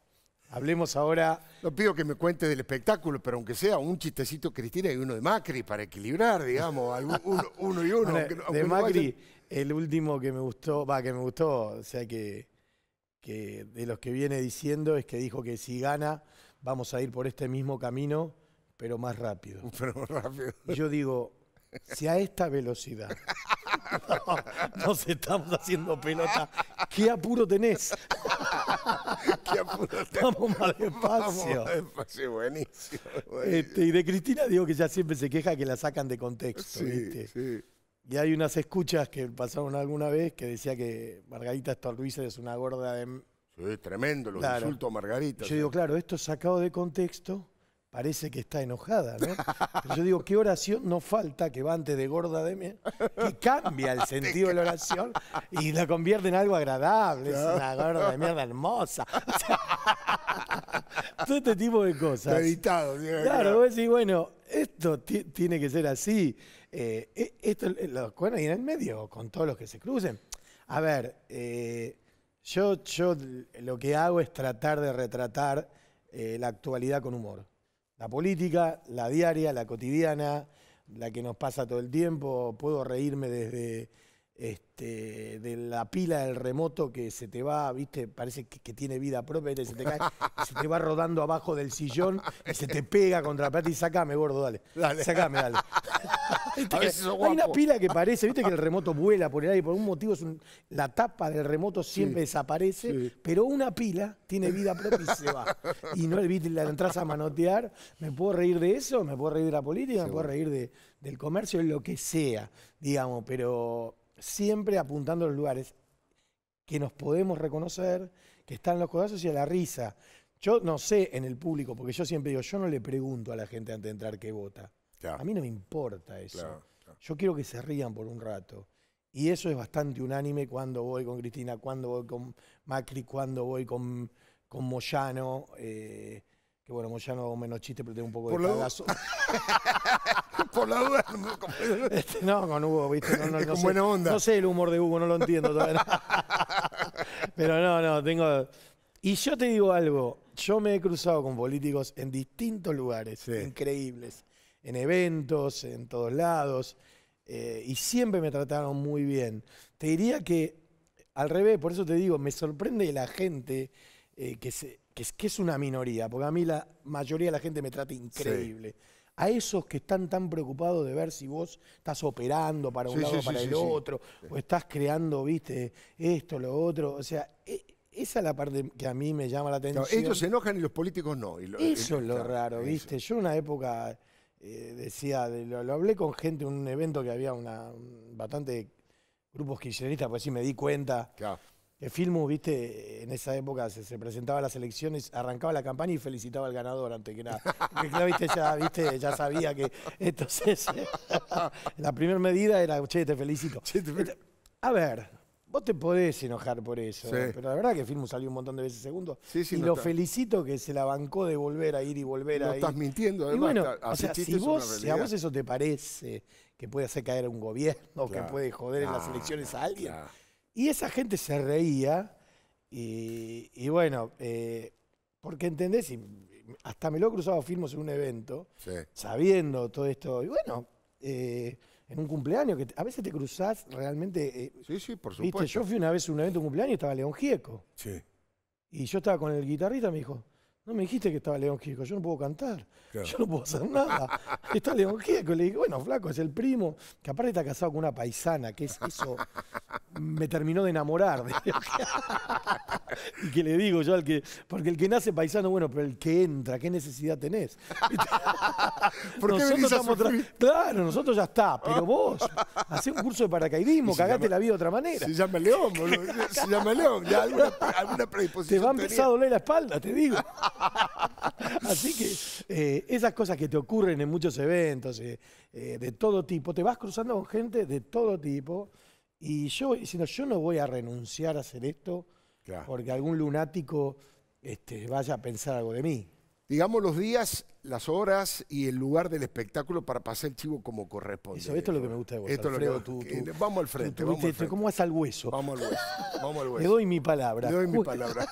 Hablemos ahora. No pido que me cuente del espectáculo, pero aunque sea un chistecito Cristina y uno de Macri para equilibrar, digamos, uno, y uno. de Macri, el último que me gustó, va, que me gustó, o sea que, que de los que viene diciendo es que dijo que si gana vamos a ir por este mismo camino, pero más rápido. Pero rápido. Y yo digo, si a esta velocidad nos estamos haciendo pelota, ¿qué apuro tenés? ¿Qué apuro tenés? más despacio. Este, y de Cristina digo que ya siempre se queja que la sacan de contexto, Sí. Y hay unas escuchas que pasaron alguna vez que decía que Margarita Luis es una gorda de... Sí, tremendo, los insultos a Margarita. Yo digo, claro, esto es sacado de contexto parece que está enojada, ¿no? yo digo, ¿qué oración no falta que va antes de gorda de mierda? Que cambia el sentido de la oración y la convierte en algo agradable. Es una gorda de mierda hermosa. todo este tipo de cosas. Editado, claro, vos decís, bueno, esto tiene que ser así. Eh, e, esto, eh, lo y en el medio, con todos los que se crucen. A ver, eh, yo, yo lo que hago es tratar de retratar la actualidad con humor. La política, la diaria, la cotidiana, la que nos pasa todo el tiempo. Puedo reírme desde este, de la pila del remoto que se te va, viste, parece que, tiene vida propia, se te va rodando abajo del sillón y se te pega contra la plata y sacame, gordo, dale. Dale. Sacame, dale. Hay una pila que parece, viste que el remoto vuela por el aire, por un motivo la tapa del remoto siempre desaparece, pero una pila tiene vida propia y se va. Y no la entras a manotear, me puedo reír de eso, me puedo reír de la política, me puedo reír de, del comercio, lo que sea, digamos, pero siempre apuntando los lugares que nos podemos reconocer, que están los codazos y a la risa. Yo no sé en el público, porque yo siempre digo, yo no le pregunto a la gente antes de entrar qué vota. A mí no me importa eso. Yo quiero que se rían por un rato. Y eso es bastante unánime cuando voy con Cristina, cuando voy con Macri, cuando voy con, Moyano. Eh, bueno, bueno, ya no hago menos chiste, pero tengo un poco de Por la duda, no, este, no con Hugo, viste, no, no, sé, buena onda. No sé el humor de Hugo, no lo entiendo todavía. pero no, no, tengo. Y yo te digo algo, yo me he cruzado con políticos en distintos lugares, increíbles, en eventos, en todos lados, eh, y siempre me trataron muy bien. Te diría que al revés, por eso te digo, me sorprende la gente eh, que se es, que es una minoría, porque a mí la mayoría de la gente me trata increíble. A esos que están tan preocupados de ver si vos estás operando para un lado o para el otro, o estás creando, viste, esto, lo otro. O sea, e, esa es la parte que a mí me llama la atención. ellos se enojan y los políticos no. eso es lo raro, viste. Yo en una época eh, decía, lo, hablé con gente en un evento que había una bastante grupos kirchneristas, pues sí me di cuenta. Claro Filmus, viste, en esa época se, presentaba las elecciones, arrancaba la campaña y felicitaba al ganador antes que nada. viste, ya, sabía que. Entonces, la primera medida era, che, te felicito. Este, a ver, Vos te podés enojar por eso, pero la verdad que Filmo salió un montón de veces segundos y lo felicito que se la bancó de volver a ir y volver a ir. No estás mintiendo, además. o sea, si, vos, a vos eso te parece que puede hacer caer a un gobierno, que puede joder en las elecciones a alguien, y esa gente se reía y, bueno, eh, porque entendés, hasta me lo he cruzado filmos en un evento, sabiendo todo esto, y bueno, eh, en un cumpleaños, que a veces te cruzás realmente... Eh, sí, sí, por supuesto. Viste, yo fui una vez a un evento, un cumpleaños, y estaba León Gieco. Sí. Y yo estaba con el guitarrista, me dijo, no me dijiste que estaba León Gieco, yo no puedo cantar, yo no puedo hacer nada. Está León Gieco. Le digo, bueno, flaco, es el primo, que aparte está casado con una paisana, que es eso, me terminó de enamorar. De y que le digo yo al que, porque el que nace paisano, bueno, pero el que entra, ¿qué necesidad tenés? ¿Por qué nosotros estamos claro, nosotros ya está, pero vos, hacé un curso de paracaidismo, cagate la vida de otra manera. Se llama León, boludo, se llama León, ya alguna, alguna predisposición. Te va a empezar a doler la espalda, te digo. Así que eh, esas cosas que te ocurren en muchos eventos eh, eh, de todo tipo, te vas cruzando con gente de todo tipo y yo yo no voy a renunciar a hacer esto porque algún lunático este, vaya a pensar algo de mí. Digamos los días, las horas y el lugar del espectáculo para pasar el chivo como corresponde. esto es lo que me gusta de vos, esto lo tú, vamos al frente, vamos al ¿Cómo vas al hueso? Vamos al hueso, vamos al hueso. Le doy mi palabra. Le doy mi palabra.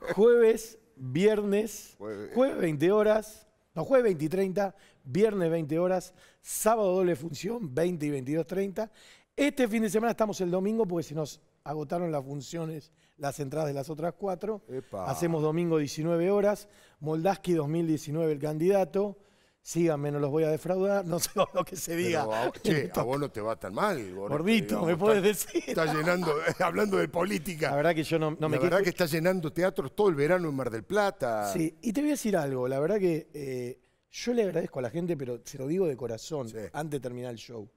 Jueves viernes, jueves, 20 horas, no, jueves 20 y 30, viernes 20 horas, sábado doble función, 20 y 22, 30. Este fin de semana estamos el domingo porque se nos agotaron las funciones, las entradas de las otras cuatro. Hacemos domingo 19 horas, Moldaski 2019 el candidato, síganme, no los voy a defraudar, no sé lo que se diga. Ah, a, vos no te va tan mal, Gordito, me puedes decir. Está llenando, eh, hablando de política. La verdad que yo no, me me La verdad que está llenando teatros todo el verano en Mar del Plata. Sí, y te voy a decir algo, la verdad que eh, yo le agradezco a la gente, pero se lo digo de corazón, antes de terminar el show.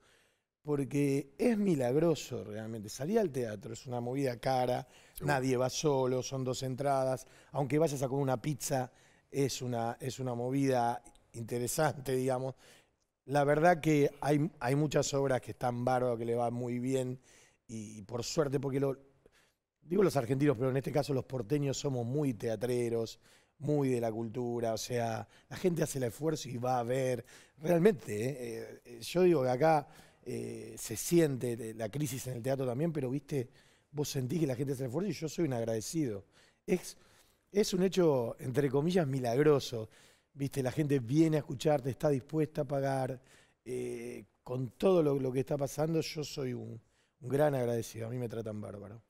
Porque es milagroso realmente. Salir al teatro es una movida cara, nadie va solo, son dos entradas. Aunque vayas a comer una pizza, es una, es una movida interesante, digamos. La verdad que hay, hay muchas obras que están bárbaras, que le van muy bien, y, por suerte, porque lo, digo los argentinos, pero en este caso los porteños somos muy teatreros, muy de la cultura, o sea, la gente hace el esfuerzo y va a ver, realmente, eh, eh, yo digo que acá eh, se siente la crisis en el teatro también, pero viste, vos sentís que la gente hace el esfuerzo y yo soy un agradecido. Es, es un hecho, entre comillas, milagroso viste, la gente viene a escucharte, está dispuesta a pagar. Eh, con todo lo, que está pasando, yo soy un, gran agradecido. A mí me tratan bárbaro.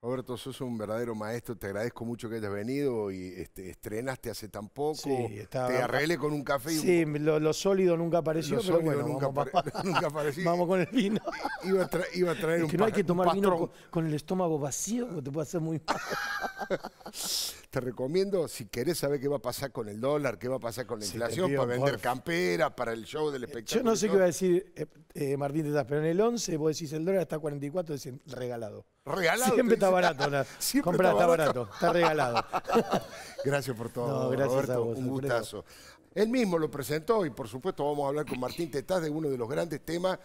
Roberto, sos un verdadero maestro. Te agradezco mucho que hayas venido y este, estrenaste hace tan poco. Te arreglé con un café. Y sí, Lo, lo, sólido nunca apareció. pero vamos, con el vino. Iba a, es que No hay que tomar vino con, el estómago vacío, te puede hacer muy mal. te recomiendo, si querés saber qué va a pasar con el dólar, qué va a pasar con la inflación, para vender campera, camperas, para el show del espectáculo. Eh, yo no sé qué va a decir eh, eh, Martín Tetaz, pero en el 11 vos decís el dólar está a 44, es regalado. Regalado. Siempre está barato. siempre está barato. está regalado. gracias por todo, Roberto, un gustazo. Él mismo lo presentó y por supuesto vamos a hablar con Martín Tetaz de uno de los grandes temas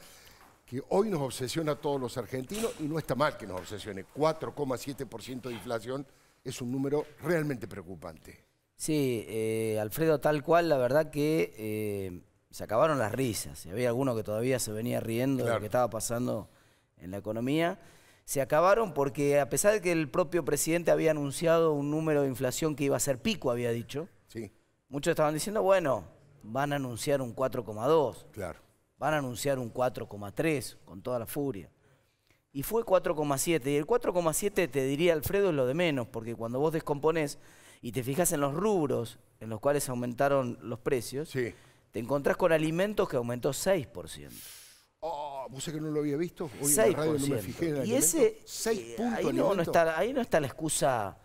que hoy nos obsesiona a todos los argentinos y no está mal que nos obsesione, 4,7% de inflación es un número realmente preocupante. Sí, eh, Alfredo, tal cual, la verdad que eh, se acabaron las risas. Había alguno que todavía se venía riendo de lo que estaba pasando en la economía. Se acabaron porque a pesar de que el propio presidente había anunciado un número de inflación que iba a ser pico, había dicho, sí. muchos estaban diciendo, bueno, van a anunciar un 4,2, claro. van a anunciar un 4,3 con toda la furia y fue 4,7. Y el 4,7 te diría, Alfredo, es lo de menos, porque cuando vos descomponés y te fijas en los rubros en los cuales aumentaron los precios, te encontrás con alimentos que aumentó 6%. Oh, ¿Vos que no lo había visto? Hoy 6%. no me fijé en y ese, 6 eh, ahí, no, está, ahí no está la excusa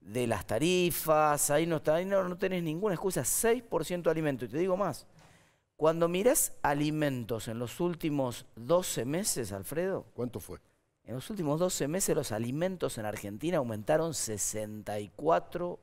de las tarifas, ahí no, está, ahí no, tenés ninguna excusa, 6% de alimento. Y te digo más, cuando miras alimentos en los últimos 12 meses, Alfredo. ¿Cuánto fue? En los últimos 12 meses los alimentos en Argentina aumentaron 64%.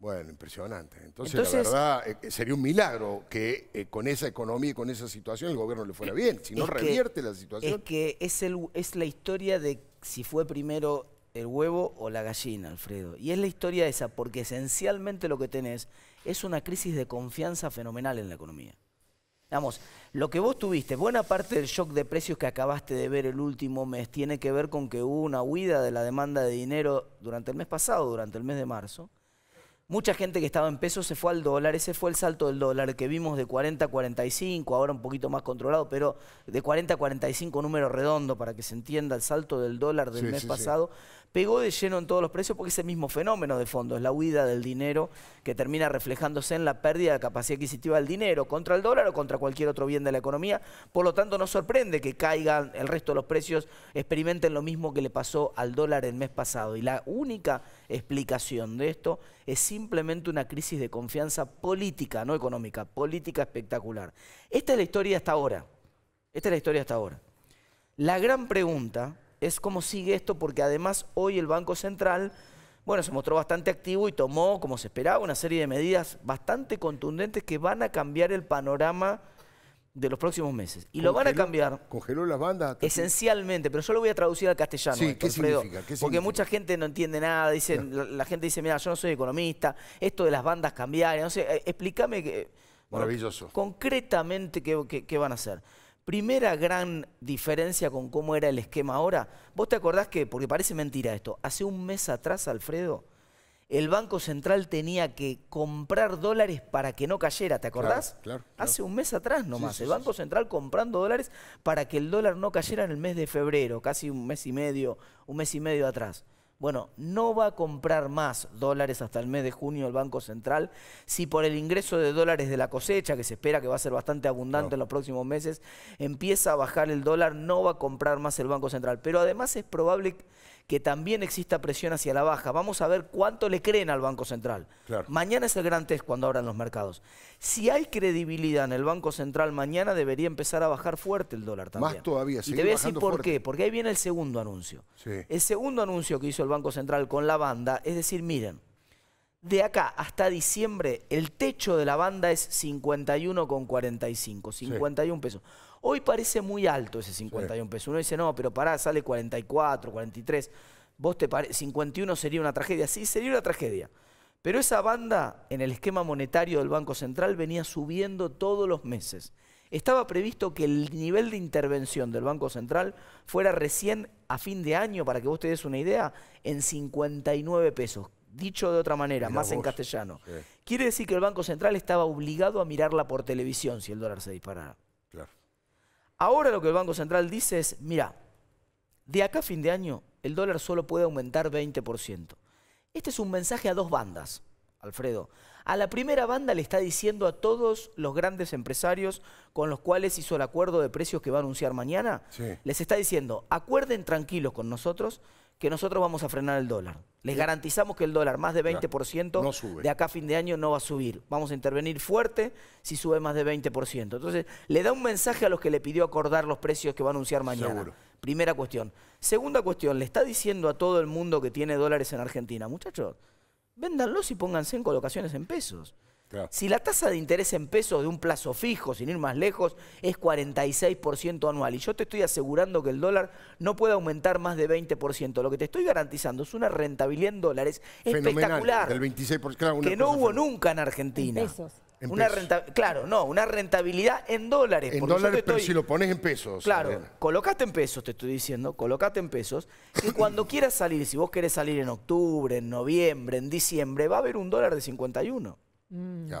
Bueno, impresionante. Entonces, la verdad, eh, eh, sería un milagro que eh, con esa economía y con esa situación el gobierno le fuera bien. Si no revierte la situación. Es que es, es la historia de si fue primero el huevo o la gallina, Alfredo. Y es la historia esa, porque esencialmente lo que tenés es una crisis de confianza fenomenal en la economía. Digamos, lo que vos tuviste, buena parte del shock de precios que acabaste de ver el último mes tiene que ver con que hubo una huida de la demanda de dinero durante el mes pasado, durante el mes de marzo. Mucha gente que estaba en pesos se fue al dólar, ese fue el salto del dólar que vimos de 40 a 45, ahora un poquito más controlado, pero de 40 a 45 número redondo para que se entienda el salto del dólar del mes pasado, pegó de lleno en todos los precios porque ese mismo fenómeno de fondo es la huida del dinero que termina reflejándose en la pérdida de capacidad adquisitiva del dinero contra el dólar o contra cualquier otro bien de la economía. Por lo tanto, no sorprende que caigan el resto de los precios, experimenten lo mismo que le pasó al dólar el mes pasado. Y la única explicación de esto es simplemente una crisis de confianza política, no económica, política espectacular. Esta es la historia hasta ahora. Esta es la historia hasta ahora. La gran pregunta es como sigue esto porque además hoy el Banco Central, bueno, se mostró bastante activo y tomó, como se esperaba, una serie de medidas bastante contundentes que van a cambiar el panorama de los próximos meses. Y lo van a cambiar. Congeló las bandas. Esencialmente, pero yo lo voy a traducir al castellano. Sí, ¿qué significa? porque mucha gente no entiende nada, dicen, la, gente dice, mira, yo no soy economista, esto de las bandas cambiar, no sé, eh, explícame concretamente, qué van a hacer? Primera gran diferencia con cómo era el esquema ahora. ¿Vos te acordás que, porque parece mentira esto, hace un mes atrás, Alfredo, el Banco Central tenía que comprar dólares para que no cayera, ¿te acordás? Claro, Hace un mes atrás nomás, el Banco Central comprando dólares para que el dólar no cayera en el mes de febrero, casi un mes y medio, un mes y medio atrás. Bueno, no va a comprar más dólares hasta el mes de junio el Banco Central. Si por el ingreso de dólares de la cosecha, que se espera que va a ser bastante abundante en los próximos meses, empieza a bajar el dólar, no va a comprar más el Banco Central. Pero además es probable que también exista presión hacia la baja. Vamos a ver cuánto le creen al Banco Central. Mañana es el gran test cuando abran los mercados. Si hay credibilidad en el Banco Central, mañana debería empezar a bajar fuerte el dólar también. Más todavía, Y te voy a decir por qué, porque ahí viene el segundo anuncio. El segundo anuncio que hizo el Banco Central con la banda es decir, miren, de acá hasta diciembre el techo de la banda es 51,45, 51 pesos. Hoy parece muy alto ese 51 pesos. Uno dice, no, pero pará, sale 44, 43. Vos te 51 sería una tragedia. Sí, sería una tragedia. Pero esa banda, en el esquema monetario del Banco Central, venía subiendo todos los meses. Estaba previsto que el nivel de intervención del Banco Central fuera recién a fin de año, para que vos te des una idea, en 59 pesos. Dicho de otra manera, más en castellano. Quiere decir que el Banco Central estaba obligado a mirarla por televisión si el dólar se disparara. Ahora lo que el Banco Central dice es, mira, de acá a fin de año el dólar solo puede aumentar 20%. Este es un mensaje a dos bandas, Alfredo. A la primera banda le está diciendo a todos los grandes empresarios con los cuales hizo el acuerdo de precios que va a anunciar mañana, les está diciendo, acuerden tranquilos con nosotros que nosotros vamos a frenar el dólar. Les garantizamos que el dólar más de 20% de acá a fin de año no va a subir. Vamos a intervenir fuerte si sube más de 20%. Entonces, le da un mensaje a los que le pidió acordar los precios que va a anunciar mañana. Primera cuestión. Segunda cuestión, le está diciendo a todo el mundo que tiene dólares en Argentina, muchachos, véndanlos y pónganse en colocaciones en pesos. Si la tasa de interés en pesos de un plazo fijo, sin ir más lejos, es 46% anual y yo te estoy asegurando que el dólar no puede aumentar más de 20%, lo que te estoy garantizando es una rentabilidad en dólares Fenomenal, espectacular. Del 26%, que no hubo nunca en Argentina. En pesos. claro, no, una rentabilidad en dólares. En dólares, pero si lo pones en pesos. Claro, Colócate eh. colocate en pesos, te estoy diciendo, colocate en pesos, Y cuando quieras salir, si vos querés salir en octubre, en noviembre, en diciembre, va a haber un dólar de 51. Mm.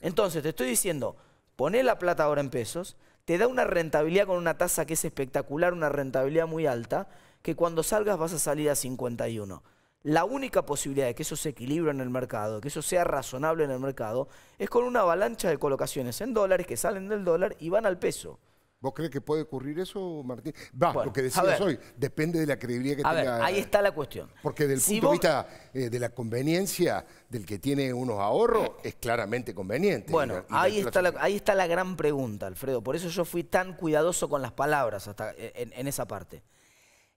Entonces, te estoy diciendo, poné la plata ahora en pesos, te da una rentabilidad con una tasa que es espectacular, una rentabilidad muy alta, que cuando salgas vas a salir a 51. La única posibilidad de que eso se equilibre en el mercado, que eso sea razonable en el mercado, es con una avalancha de colocaciones en dólares que salen del dólar y van al peso. ¿Vos crees que puede ocurrir eso, Martín? Va, lo que decías hoy, depende de la credibilidad que a tenga. Ver, ahí está la cuestión. Porque del el punto de vista eh, de la conveniencia del que tiene unos ahorros, es claramente conveniente. Bueno, ahí, está la, ahí está la gran pregunta, Alfredo. Por eso yo fui tan cuidadoso con las palabras hasta eh, en esa parte.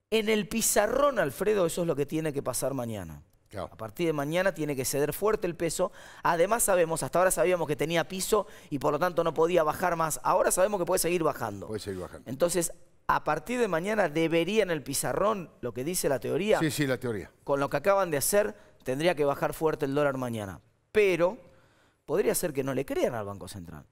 En el pizarrón, Alfredo, eso es lo que tiene que pasar mañana. A partir de mañana tiene que ceder fuerte el peso. Además sabemos, hasta ahora sabíamos que tenía piso y por lo tanto no podía bajar más. Ahora sabemos que puede seguir bajando. Puede seguir bajando. Entonces, a partir de mañana debería en el pizarrón, lo que dice la teoría. Sí, sí, la teoría. Con lo que acaban de hacer, tendría que bajar fuerte el dólar mañana. Pero podría ser que no le crean al Banco Central.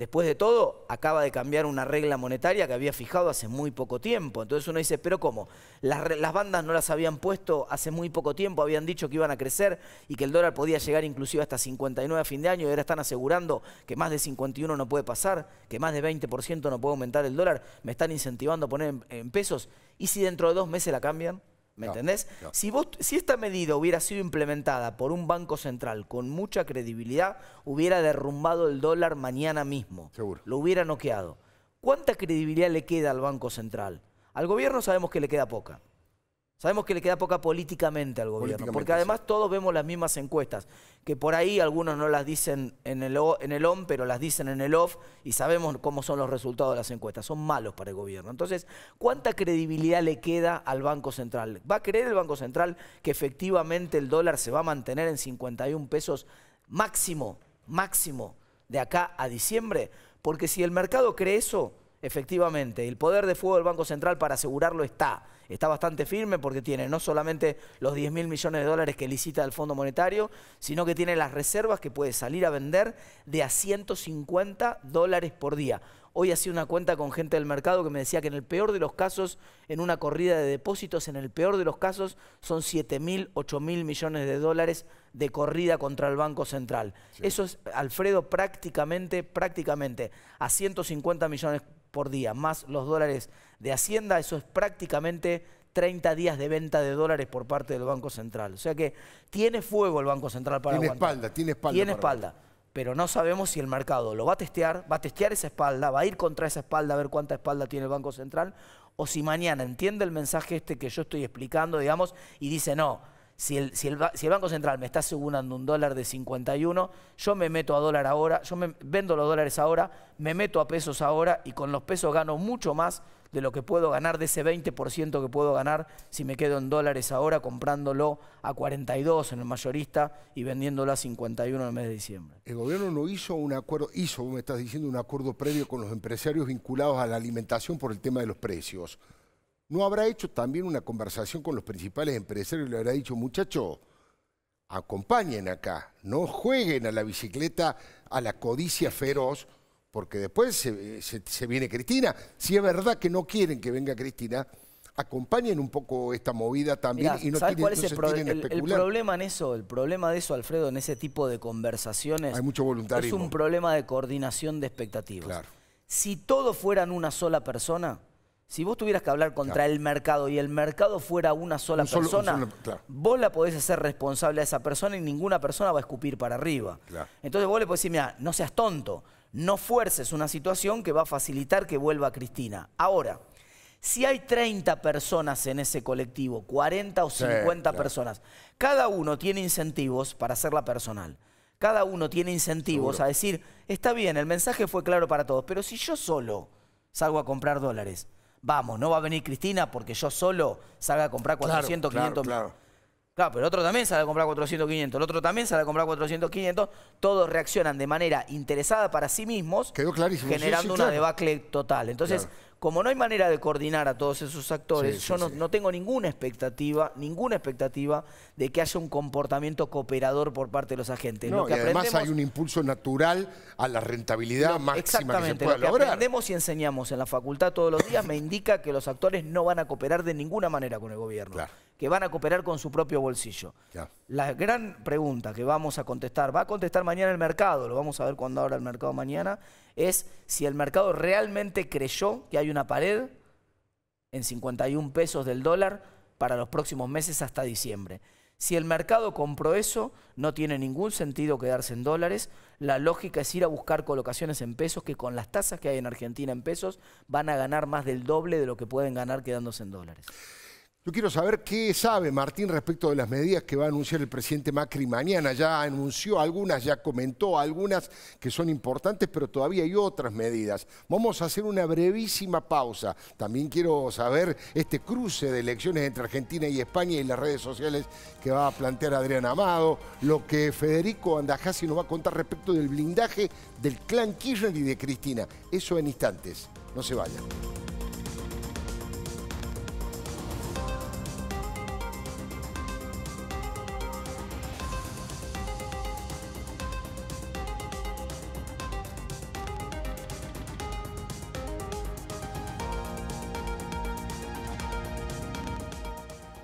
Después de todo, acaba de cambiar una regla monetaria que había fijado hace muy poco tiempo. Entonces uno dice, pero ¿cómo? Las, bandas no las habían puesto hace muy poco tiempo, habían dicho que iban a crecer y que el dólar podía llegar inclusive hasta 59 a fin de año y ahora están asegurando que más de 51 no puede pasar, que más de 20% no puede aumentar el dólar, me están incentivando a poner en pesos. ¿Y si dentro de dos meses la cambian? ¿Me entendés? Si, si esta medida hubiera sido implementada por un banco central con mucha credibilidad, hubiera derrumbado el dólar mañana mismo. Lo hubiera noqueado. ¿Cuánta credibilidad le queda al Banco Central? Al gobierno sabemos que le queda poca. Sabemos que le queda poca políticamente al gobierno, porque además todos vemos las mismas encuestas, que por ahí algunos no las dicen en el, en el on, pero las dicen en el off, y sabemos cómo son los resultados de las encuestas, son malos para el gobierno. Entonces, ¿cuánta credibilidad le queda al Banco Central? ¿Va a creer el Banco Central que efectivamente el dólar se va a mantener en 51 pesos máximo, máximo, de acá a diciembre? Porque si el mercado cree eso, efectivamente, el poder de fuego del Banco Central para asegurarlo está está bastante firme porque tiene no solamente los 10 mil millones de dólares que licita el Fondo Monetario, sino que tiene las reservas que puede salir a vender de a 150 dólares por día. Hoy hacía una cuenta con gente del mercado que me decía que en el peor de los casos, en una corrida de depósitos, en el peor de los casos, son 7 mil, 8 mil millones de dólares de corrida contra el Banco Central. Eso es, Alfredo, prácticamente, prácticamente a 150 millones por día, más los dólares de Hacienda, eso es prácticamente 30 días de venta de dólares por parte del Banco Central. O sea que tiene fuego el Banco Central para tiene espalda, tiene espalda. Tiene espalda. Pero no sabemos si el mercado lo va a testear, va a testear esa espalda, va a ir contra esa espalda a ver cuánta espalda tiene el Banco Central, o si mañana entiende el mensaje este que yo estoy explicando, digamos, y dice, no, si el, Banco Central me está asegurando un dólar de 51, yo me meto a dólar ahora, yo me, vendo los dólares ahora, me meto a pesos ahora y con los pesos gano mucho más de lo que puedo ganar, de ese 20% que puedo ganar si me quedo en dólares ahora comprándolo a 42 en el mayorista y vendiéndolo a 51 en el mes de diciembre. El gobierno no hizo un acuerdo, hizo, vos me estás diciendo, un acuerdo previo con los empresarios vinculados a la alimentación por el tema de los precios. ¿No habrá hecho también una conversación con los principales empresarios y le habrá dicho, muchachos, acompañen acá, no jueguen a la bicicleta, a la codicia feroz, porque después se, viene Cristina. Si es verdad que no quieren que venga Cristina, acompañen un poco esta movida también y no es el, problema en eso? El problema de eso, Alfredo, en ese tipo de conversaciones... Es un problema de coordinación de expectativas. Si todos fueran una sola persona si vos tuvieras que hablar contra el mercado y el mercado fuera una sola persona, vos la podés hacer responsable a esa persona y ninguna persona va a escupir para arriba. Entonces vos le podés decir, mira, no seas tonto, no fuerces una situación que va a facilitar que vuelva Cristina. Ahora, si hay 30 personas en ese colectivo, 40 o 50 personas, cada uno tiene incentivos para hacerla personal. Cada uno tiene incentivos a decir, está bien, el mensaje fue claro para todos, pero si yo solo salgo a comprar dólares, vamos, no va a venir Cristina porque yo solo salga a comprar 400, 500 claro, claro. Claro, pero el otro también sale a comprar 400, 500. El otro también sale a comprar 400, 500. Todos reaccionan de manera interesada para sí mismos. Generando una debacle total. Entonces, como no hay manera de coordinar a todos esos actores, yo no, tengo ninguna expectativa, ninguna expectativa de que haya un comportamiento cooperador por parte de los agentes. No, que además hay un impulso natural a la rentabilidad máxima que lo que aprendemos y enseñamos en la facultad todos los días me indica que los actores no van a cooperar de ninguna manera con el gobierno. Claro que van a cooperar con su propio bolsillo. La gran pregunta que vamos a contestar, va a contestar mañana el mercado, lo vamos a ver cuando abra el mercado mañana, es si el mercado realmente creyó que hay una pared en 51 pesos del dólar para los próximos meses hasta diciembre. Si el mercado compró eso, no tiene ningún sentido quedarse en dólares. La lógica es ir a buscar colocaciones en pesos que con las tasas que hay en Argentina en pesos van a ganar más del doble de lo que pueden ganar quedándose en dólares. Yo quiero saber qué sabe Martín respecto de las medidas que va a anunciar el presidente Macri mañana. Ya anunció algunas, ya comentó algunas que son importantes, pero todavía hay otras medidas. Vamos a hacer una brevísima pausa. También quiero saber este cruce de elecciones entre Argentina y España y las redes sociales que va a plantear Adrián Amado, lo que Federico Andajasi nos va a contar respecto del blindaje del clan Kirchner y de Cristina. Eso en instantes. No se vayan.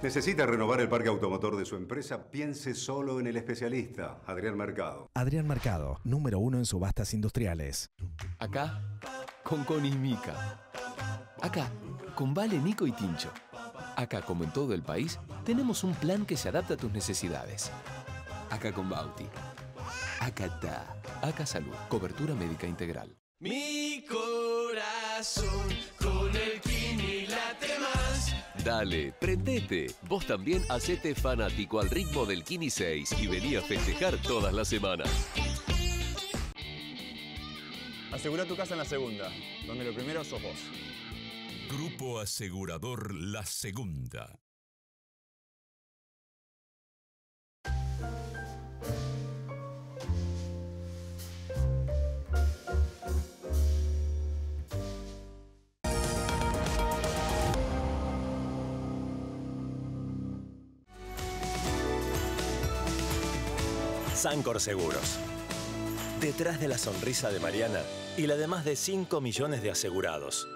¿Necesita renovar el parque automotor de su empresa? Piense solo en el especialista, Adrián Mercado. Adrián Mercado, número uno en subastas industriales. Acá, con Connie Acá, con Vale, Nico y Tincho. Acá, como en todo el país, tenemos un plan que se adapta a tus necesidades. Acá con Bauti. Acá Acá Salud. Cobertura médica integral. Mi corazón con el Dale, prendete. Vos también hacete fanático al ritmo del Kini 6 y vení a festejar todas las semanas. Asegura tu casa en la segunda, donde lo primero sos vos. Grupo Asegurador La Segunda. Sancor Seguros. Detrás de la sonrisa de Mariana y la de más de 5 millones de asegurados.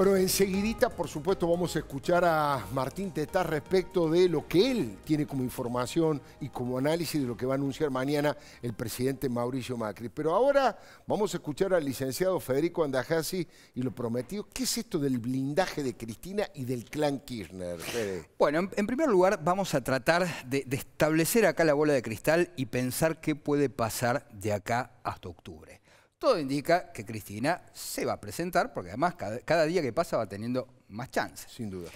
Bueno, enseguidita, por supuesto, vamos a escuchar a Martín Tetá respecto de lo que él tiene como información y como análisis de lo que va a anunciar mañana el presidente Mauricio Macri. Pero ahora vamos a escuchar al licenciado Federico Andajasi y lo prometido. ¿Qué es esto del blindaje de Cristina y del clan Kirchner, Bueno, en, primer lugar vamos a tratar de establecer acá la bola de cristal y pensar qué puede pasar de acá hasta octubre. Todo indica que Cristina se va a presentar, porque además cada, día que pasa va teniendo más chances. Sin duda.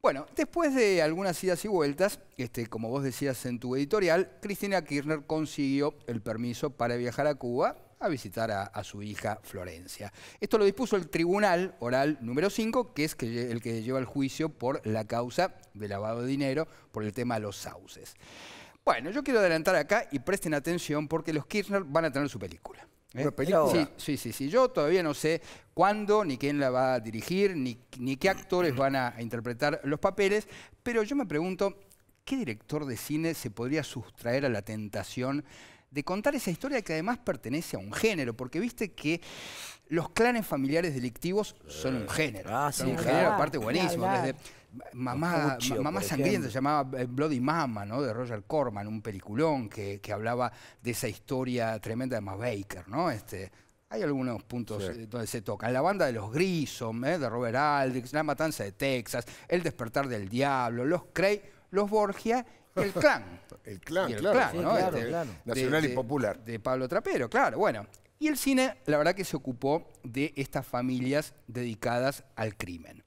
Bueno, después de algunas idas y vueltas, este, como vos decías en tu editorial, Cristina Kirchner consiguió el permiso para viajar a Cuba a visitar a, su hija Florencia. Esto lo dispuso el Tribunal Oral número 5, que es el que lleva el juicio por la causa de lavado de dinero por el tema de los sauces. Bueno, yo quiero adelantar acá y presten atención porque los Kirchner van a tener su película. ¿Eh? sí, sí, sí, Yo todavía no sé cuándo, ni quién la va a dirigir, ni, ni qué actores mm. van a interpretar los papeles, pero yo me pregunto, ¿qué director de cine se podría sustraer a la tentación de contar esa historia que además pertenece a un género? Porque viste que los clanes familiares delictivos son un eh. género. Ah, son un género aparte buenísimo. Mamá, mamá Sangrienta, se llamaba eh, Bloody Mama, ¿no? De Roger Corman, un peliculón que, hablaba de esa historia tremenda de Max Baker, ¿no? Este, hay algunos puntos eh, donde se toca La banda de los Grisom, eh, de Robert Aldrich, La Matanza de Texas, El Despertar del Diablo, los Cray, los Borgia el Clan. el Clan, claro. ¿no? Este, Nacional y popular. de Pablo Trapero, claro, bueno. Y el cine, la verdad que se ocupó de estas familias dedicadas al crimen.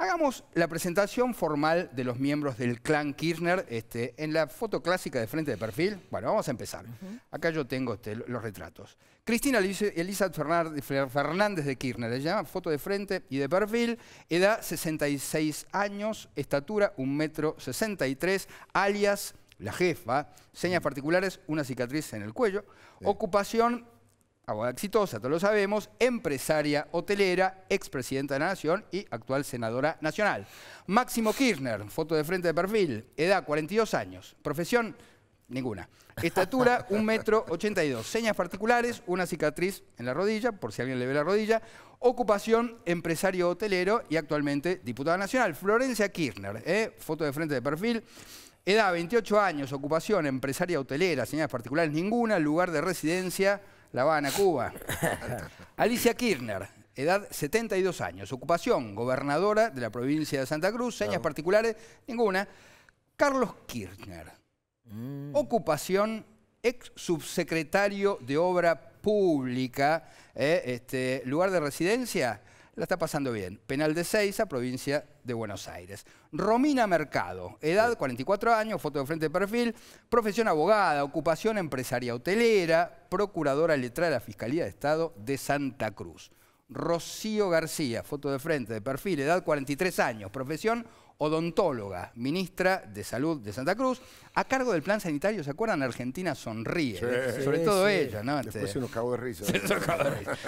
Hagamos la presentación formal de los miembros del clan Kirchner este, en la foto clásica de frente de perfil. Bueno, vamos a empezar. Acá yo tengo este, los retratos. Cristina Elisa Fernández de Kirchner, Le llama foto de frente y de perfil, edad 66 años, estatura 1,63 63, alias la jefa, señas particulares, una cicatriz en el cuello, ocupación abogada exitosa, todos lo sabemos, empresaria hotelera, expresidenta de la Nación y actual senadora nacional. Máximo Kirchner, foto de frente de perfil, edad 42 años, profesión ninguna. Estatura, 1 metro 82. Señas particulares, una cicatriz en la rodilla, por si alguien le ve la rodilla. Ocupación, empresario hotelero y actualmente diputada nacional. Florencia Kirchner, ¿eh? foto de frente de perfil. Edad, 28 años, ocupación, empresaria hotelera, señas particulares ninguna, lugar de residencia, la Habana, Cuba. Alicia Kirchner, edad 72 años, ocupación, gobernadora de la provincia de Santa Cruz, señas particulares, ninguna. Carlos Kirchner, mm. ocupación, ex subsecretario de Obra Pública, eh, este, lugar de residencia, la está pasando bien. Penal de a provincia de Buenos Aires. Romina Mercado, edad 44 años, foto de frente de perfil, profesión abogada, ocupación empresaria hotelera, procuradora letrada de la Fiscalía de Estado de Santa Cruz. Rocío García, foto de frente de perfil, edad 43 años, profesión odontóloga, ministra de Salud de Santa Cruz, a cargo del plan sanitario, ¿se acuerdan? Argentina sonríe, ¿eh? sobre todo ella, ¿no? Después este, se nos cagó de risa.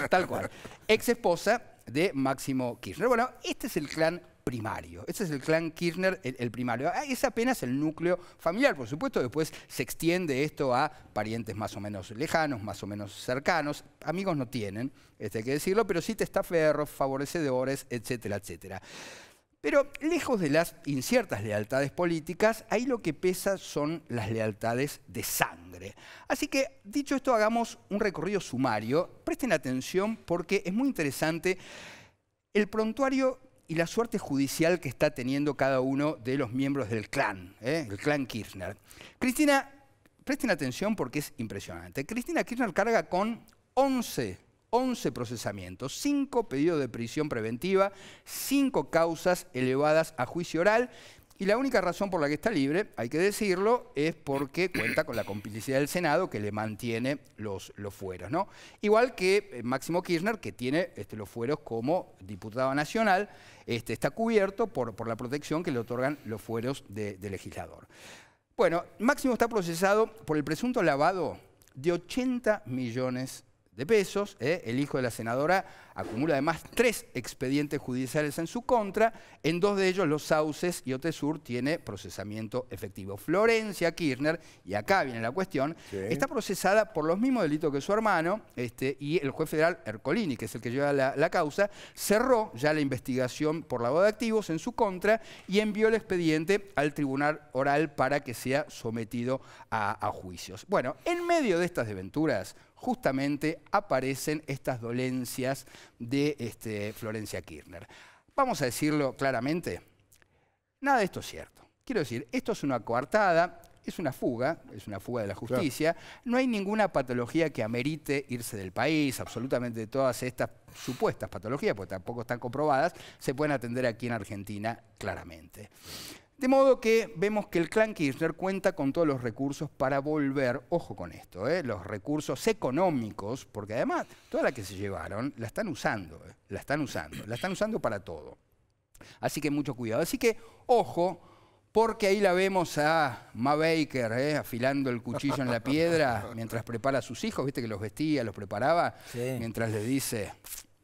tal cual. Ex esposa de Máximo Kirchner. Bueno, este es el clan primario. Este es el clan Kirchner, el, el, primario. Ah, es apenas el núcleo familiar, por supuesto. Después se extiende esto a parientes más o menos lejanos, más o menos cercanos. Amigos no tienen, este, hay que decirlo, pero sí testaferros, favorecedores, etcétera, etcétera. Pero lejos de las inciertas lealtades políticas, ahí lo que pesa son las lealtades de sangre. Así que, dicho esto, hagamos un recorrido sumario. Presten atención porque es muy interesante el prontuario y la suerte judicial que está teniendo cada uno de los miembros del clan, ¿eh? el clan Kirchner. Cristina, presten atención porque es impresionante. Cristina Kirchner carga con 11 11 procesamientos, 5 pedidos de prisión preventiva, 5 causas elevadas a juicio oral. Y la única razón por la que está libre, hay que decirlo, es porque cuenta con la complicidad del Senado que le mantiene los, los fueros. ¿no? Igual que eh, Máximo Kirchner, que tiene este, los fueros como diputado nacional, este, está cubierto por, por, la protección que le otorgan los fueros de, legislador. Bueno, Máximo está procesado por el presunto lavado de 80 millones de pesos. ¿eh? El hijo de la senadora acumula además tres expedientes judiciales en su contra. En dos de ellos, los sauces y Otesur tiene procesamiento efectivo. Florencia Kirchner, y acá viene la cuestión, está procesada por los mismos delitos que su hermano este, y el juez federal Ercolini, que es el que lleva la, causa, cerró ya la investigación por lavado de activos en su contra y envió el expediente al tribunal oral para que sea sometido a, juicios. Bueno, en medio de estas desventuras, justamente aparecen estas dolencias de este, Florencia Kirchner. Vamos a decirlo claramente, nada de esto es cierto. Quiero decir, esto es una coartada, es una fuga, es una fuga de la justicia. No hay ninguna patología que amerite irse del país, absolutamente todas estas supuestas patologías, porque tampoco están comprobadas, se pueden atender aquí en Argentina claramente. De modo que vemos que el clan Kirchner cuenta con todos los recursos para volver, ojo con esto, ¿eh? los recursos económicos, porque además toda la que se llevaron la están usando, eh, la están usando, la están usando para todo. Así que mucho cuidado. Así que ojo, porque ahí la vemos a Ma Baker eh, afilando el cuchillo en la piedra mientras prepara a sus hijos, viste que los vestía, los preparaba, mientras le dice,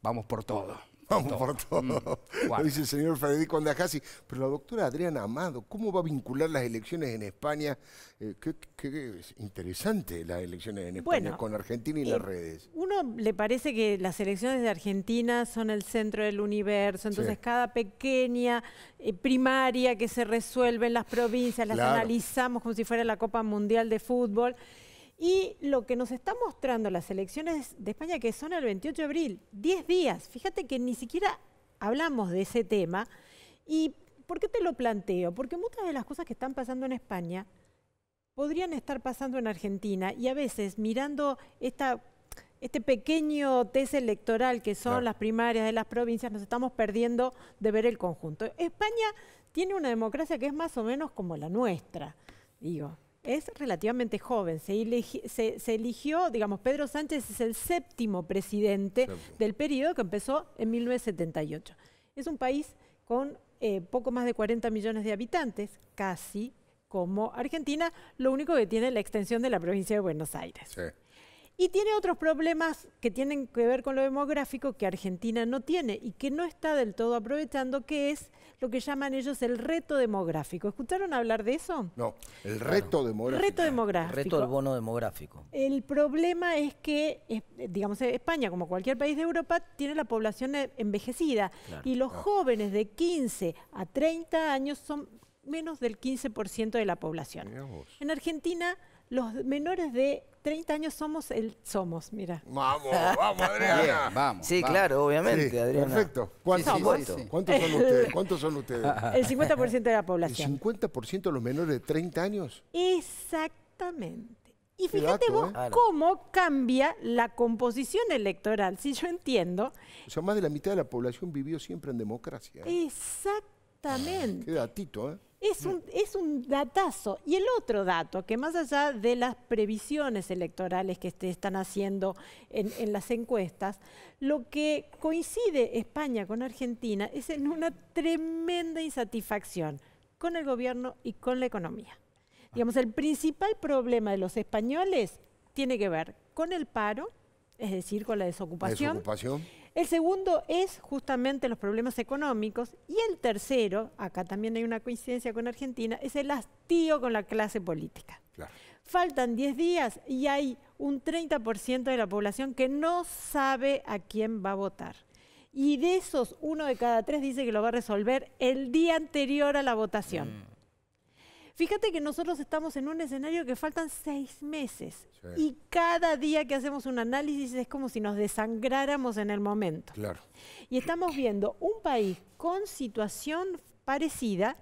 vamos por todo vamos por todo. Mm. dice el señor Federico Andajasi. Pero la doctora Adriana Amado, ¿cómo va a vincular las elecciones en España? Eh, qué, interesante las elecciones en España con Argentina y las eh, redes. Uno le parece que las elecciones de Argentina son el centro del universo, entonces cada pequeña eh, primaria que se resuelve en las provincias, las analizamos como si fuera la Copa Mundial de Fútbol. Y lo que nos está mostrando las elecciones de España, que son el 28 de abril, 10 días, fíjate que ni siquiera hablamos de ese tema. ¿Y por qué te lo planteo? Porque muchas de las cosas que están pasando en España podrían estar pasando en Argentina y a veces mirando este pequeño test electoral que son las primarias de las provincias, nos estamos perdiendo de ver el conjunto. España tiene una democracia que es más o menos como la nuestra, digo es relativamente joven. Se, se, eligió, digamos, Pedro Sánchez es el séptimo presidente del periodo que empezó en 1978. Es un país con eh, poco más de 40 millones de habitantes, casi como Argentina, lo único que tiene la extensión de la provincia de Buenos Aires. Y tiene otros problemas que tienen que ver con lo demográfico que Argentina no tiene y que no está del todo aprovechando, que es lo que llaman ellos el reto demográfico. ¿Escucharon hablar de eso? No, el reto demográfico. Reto demográfico. El reto del bono demográfico. El problema es que, digamos, España, como cualquier país de Europa, tiene la población e, envejecida y los ah. jóvenes de 15 a 30 años son menos del 15% de la población. En Argentina, los menores de 30 años somos el somos, mira. Vamos, vamos, Adriana. Sí, claro, obviamente, Adriana. Perfecto. ¿Cuántos, son, ustedes? ¿Cuántos son ustedes? El 50% de la población. ¿El 50% de los menores de 30 años? Exactamente. Y fíjate vos ¿eh? cómo cambia la composición electoral, si yo entiendo. O sea, más de la mitad de la población vivió siempre en democracia. ¿eh? Exactamente. Qué datito, ¿eh? Es un, datazo. Y el otro dato, que más allá de las previsiones electorales que se este, están haciendo en, las encuestas, lo que coincide España con Argentina es en una tremenda insatisfacción con el gobierno y con la economía. Digamos, el principal problema de los españoles tiene que ver con el paro, es decir, con la desocupación. La desocupación el segundo es justamente los problemas económicos. Y el tercero, acá también hay una coincidencia con Argentina, es el hastío con la clase política. Faltan 10 días y hay un 30% de la población que no sabe a quién va a votar. Y de esos, uno de cada tres dice que lo va a resolver el día anterior a la votación. Mm. Fíjate que nosotros estamos en un escenario que faltan seis meses y cada día que hacemos un análisis es como si nos desangráramos en el momento. Y estamos viendo un país con situación parecida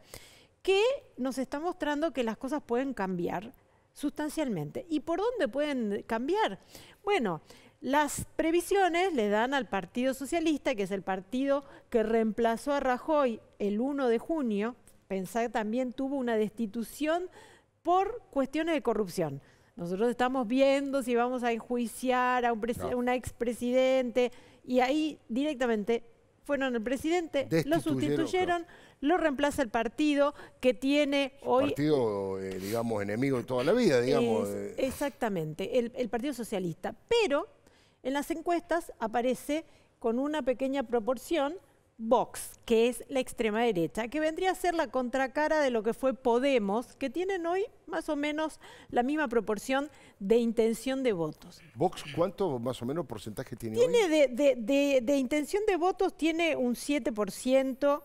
que nos está mostrando que las cosas pueden cambiar sustancialmente. ¿Y por dónde pueden cambiar? Bueno, las previsiones le dan al Partido Socialista, que es el partido que reemplazó a Rajoy el 1 de junio pensar también tuvo una destitución por cuestiones de corrupción. Nosotros estamos viendo si vamos a enjuiciar a un una expresidente y ahí directamente fueron el presidente, lo sustituyeron, lo reemplaza el partido que tiene el hoy... Partido, eh, digamos, enemigo de toda la vida, digamos. Eh. exactamente, el Partido Socialista. Pero en las encuestas aparece con una pequeña proporción Vox, que es la extrema derecha, que vendría a ser la contracara de lo que fue Podemos, que tienen hoy más o menos la misma proporción de intención de votos. ¿Vox cuánto más o menos porcentaje tiene? Tiene hoy? De, intención de votos, tiene un 7%, eh,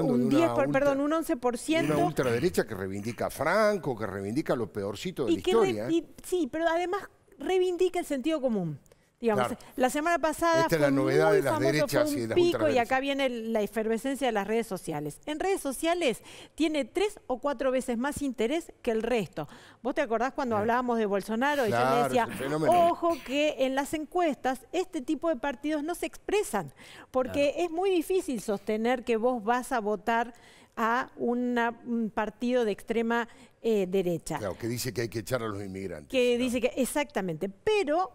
un, 10, perdón, un 11%. Una ultraderecha que reivindica a Franco, que reivindica lo peorcito de la historia. ¿eh? sí, pero además reivindica el sentido común. Digamos, la semana pasada Esta fue la novedad de las derechas un y pico y acá viene la efervescencia de las redes sociales. En redes sociales tiene tres o cuatro veces más interés que el resto. ¿Vos te acordás cuando hablábamos de Bolsonaro? y yo le decía, ojo que en las encuestas este tipo de partidos no se expresan, porque es muy difícil sostener que vos vas a votar a un partido de extrema eh, derecha. Claro, que dice que hay que echar a los inmigrantes. Que dice que, exactamente, pero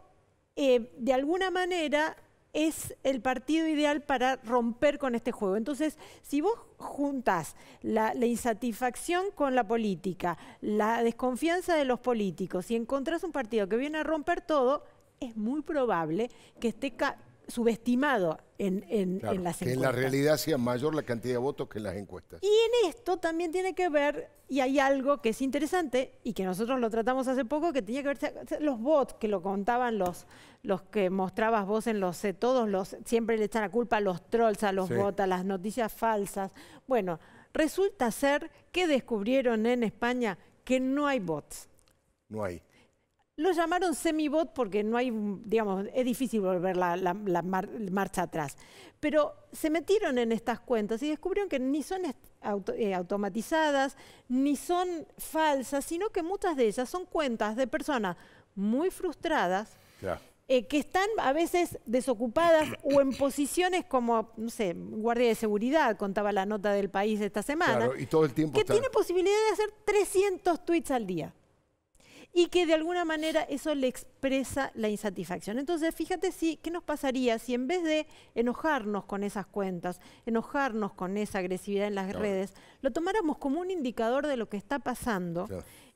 eh, de alguna manera es el partido ideal para romper con este juego. Entonces, si vos juntas la, la, insatisfacción con la política, la desconfianza de los políticos y encontrás un partido que viene a romper todo, es muy probable que esté subestimado en, en, las encuestas. Que en la realidad sea mayor la cantidad de votos que en las encuestas. Y en esto también tiene que ver, y hay algo que es interesante y que nosotros lo tratamos hace poco, que tenía que ver los bots que lo contaban los, los que mostrabas vos en los eh, todos los siempre le echan la culpa a los trolls, a los bots, a las noticias falsas. Bueno, resulta ser que descubrieron en España que no hay bots. No hay. Lo llamaron semibot porque no hay, digamos, es difícil volver la, marcha atrás. Pero se metieron en estas cuentas y descubrieron que ni son eh, automatizadas, ni son falsas, sino que muchas de ellas son cuentas de personas muy frustradas. Eh, que están a veces desocupadas o en posiciones como, no sé, guardia de seguridad, contaba la nota del país esta semana, que tiene posibilidad de hacer 300 tweets al día y que de alguna manera eso le expresa la insatisfacción. Entonces, fíjate si, qué nos pasaría si en vez de enojarnos con esas cuentas, enojarnos con esa agresividad en las redes, lo tomáramos como un indicador de lo que está pasando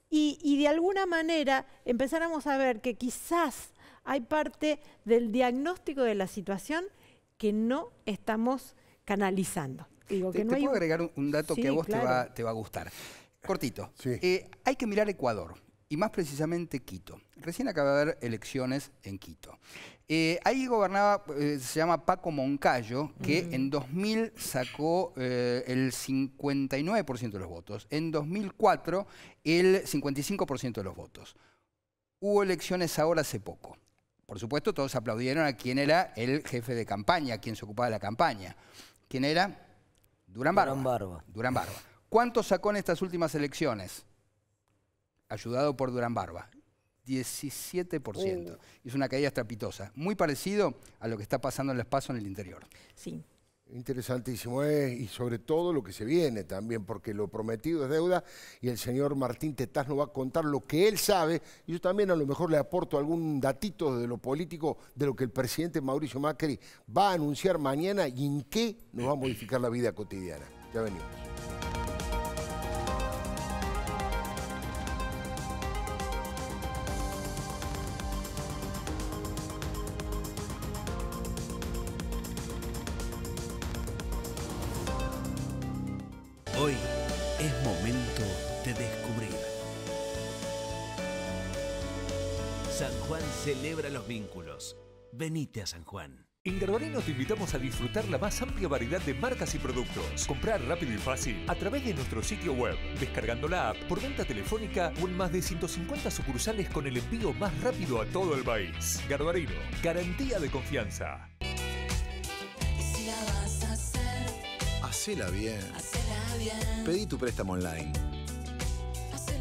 y, y de alguna manera empezáramos a ver que quizás hay parte del diagnóstico de la situación que no estamos canalizando. te, puedo agregar un, dato que a vos te, va, a gustar. Cortito. Eh, hay que mirar Ecuador y más precisamente Quito. Recién acaba de haber elecciones en Quito. Eh, ahí gobernaba, eh, se llama Paco Moncayo, que en 2000 sacó eh, el 59% de los votos, en 2004 el 55% de los votos. Hubo elecciones ahora hace poco. Por supuesto, todos aplaudieron a quien era el jefe de campaña, quien se ocupaba de la campaña. ¿Quién era? Durán Barba. Durán Barba. Durán Barba. ¿Cuánto sacó en estas últimas elecciones? ayudado por Durán Barba. 17%. Uh. Es una caída estrapitosa. Muy parecido a lo que está pasando en el espacio en el interior. Sí. Interesantísimo es, ¿eh? y sobre todo lo que se viene también, porque lo prometido es deuda y el señor Martín Tetaz nos va a contar lo que él sabe. Y yo también a lo mejor le aporto algún datito de lo político, de lo que el presidente Mauricio Macri va a anunciar mañana y en qué nos va a modificar la vida cotidiana. Ya venimos. Celebra los vínculos. Venite a San Juan. En Garbarino te invitamos a disfrutar la más amplia variedad de marcas y productos. Comprar rápido y fácil a través de nuestro sitio web, descargando la app por venta telefónica o más de 150 sucursales con el envío más rápido a todo el país. Garbarino, garantía de confianza. hacela bien. Pedí tu préstamo online.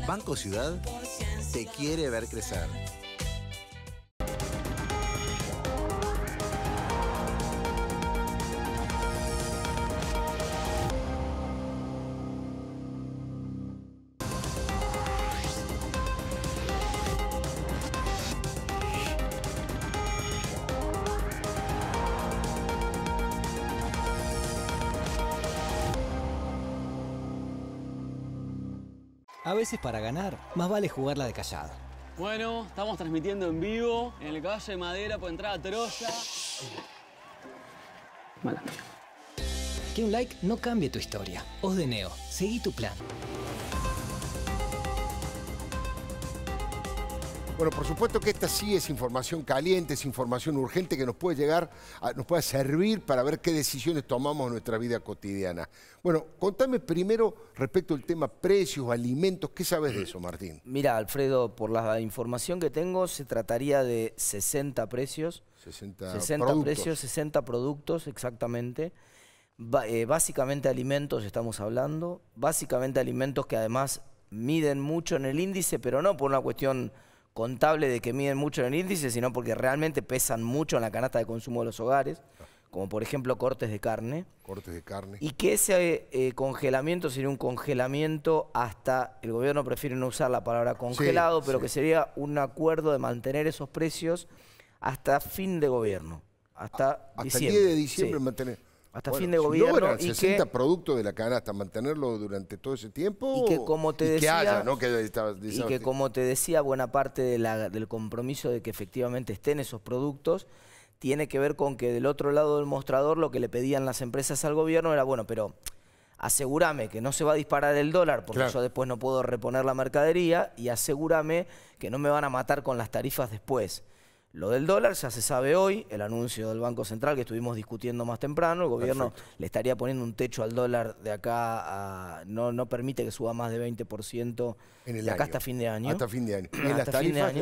Banco Ciudad te quiere ver crecer. para ganar, más vale jugarla de callado. Bueno, estamos transmitiendo en vivo en el caballo de madera por entrada Troya. Que un like no cambie tu historia. Os de Neo, seguí tu plan. Bueno, por supuesto que esta sí es información caliente, es información urgente que nos puede llegar, nos puede servir para ver qué decisiones tomamos en nuestra vida cotidiana. Bueno, contame primero respecto al tema precios, alimentos, ¿qué sabes de eso, Martín? Mira, Alfredo, por la información que tengo, se trataría de 60 precios. 60, productos. precios, 60 productos, exactamente. Eh, básicamente alimentos estamos hablando, básicamente alimentos que además miden mucho en el índice, pero no por una cuestión contable de que miden mucho en el índice, sino porque realmente pesan mucho en la canasta de consumo de los hogares, como por ejemplo cortes de carne. Cortes de carne. Y que ese eh, congelamiento sería un congelamiento hasta, el gobierno prefiere no usar la palabra congelado, pero que sería un acuerdo de mantener esos precios hasta fin de gobierno, hasta, 10 de diciembre mantener hasta fin de gobierno. y 60 de la canasta, mantenerlo durante todo ese tiempo. Y que como te decía, ¿no? y que como te decía, buena parte del compromiso de que efectivamente estén esos productos tiene que ver con que del otro lado del mostrador lo que le pedían las empresas al gobierno era, bueno, pero asegúrame que no se va a disparar el dólar porque yo después no puedo reponer la mercadería y asegúrame que no me van a matar con las tarifas después. Lo del dólar ya se sabe hoy, el anuncio del Banco Central que estuvimos discutiendo más temprano, el gobierno le estaría poniendo un techo al dólar de acá, no, no permite que suba más de 20% de acá hasta fin de año. Hasta fin de año. ¿Y en las tarifas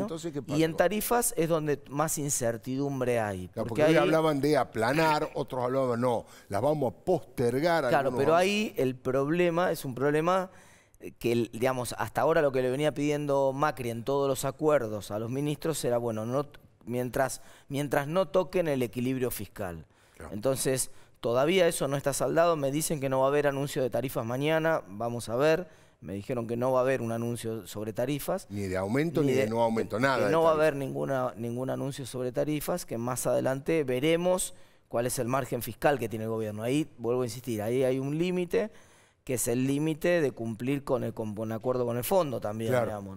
Y en tarifas es donde más incertidumbre hay. porque, ahí... hablaban de aplanar, otros hablaban no, las vamos a postergar. Claro, pero ahí el problema es un problema que, digamos, hasta ahora lo que le venía pidiendo Macri en todos los acuerdos a los ministros era, bueno, no mientras, mientras no toquen el equilibrio fiscal. Entonces, todavía eso no está saldado. Me dicen que no va a haber anuncio de tarifas mañana, vamos a ver. Me dijeron que no va a haber un anuncio sobre tarifas. Ni de aumento ni, de, no aumento, nada. Que no va a haber ninguna, ningún anuncio sobre tarifas, que más adelante veremos cuál es el margen fiscal que tiene el gobierno. Ahí, vuelvo a insistir, ahí hay un límite que es el límite de cumplir con el con, acuerdo con el fondo también, digamos,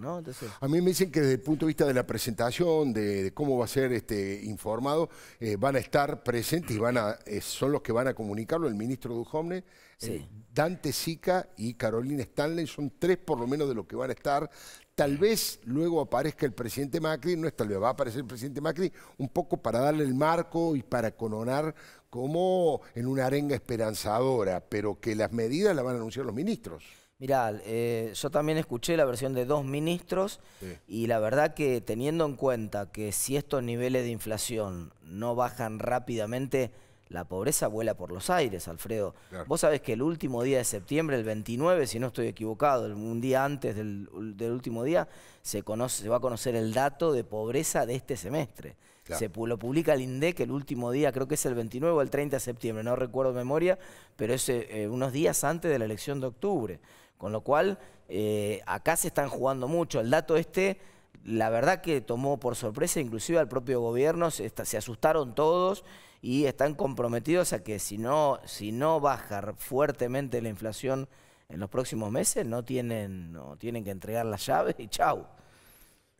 A mí me dicen que desde el punto de vista de la presentación, de, cómo va a ser este informado, eh, van a estar presentes y van a, eh, son los que van a comunicarlo, el ministro Dujomne, eh, Dante Sica y Carolina Stanley son tres por lo menos de los que van a estar. Tal vez luego aparezca el presidente Macri, no es tal vez, va a aparecer el presidente Macri un poco para darle el marco y para coronar como en una arenga esperanzadora, pero que las medidas las van a anunciar los ministros. Mirá, eh, yo también escuché la versión de dos ministros y la verdad que teniendo en cuenta que si estos niveles de inflación no bajan rápidamente, la pobreza vuela por los aires, Alfredo. Vos sabés que el último día de septiembre, el 29, si no estoy equivocado, un día antes del, último día, se, va a conocer el dato de pobreza de este semestre. Se lo publica el INDEC el último día, creo que es el 29 o el 30 de septiembre, no recuerdo memoria, pero es eh, eh, unos días antes de la elección de octubre. Con lo cual, eh, acá se están jugando mucho. El dato este la verdad que tomó por sorpresa inclusive al propio gobierno, se asustaron todos y están comprometidos a que si no, si no baja fuertemente la inflación en los próximos meses, no tienen, no tienen que entregar las llaves y chau.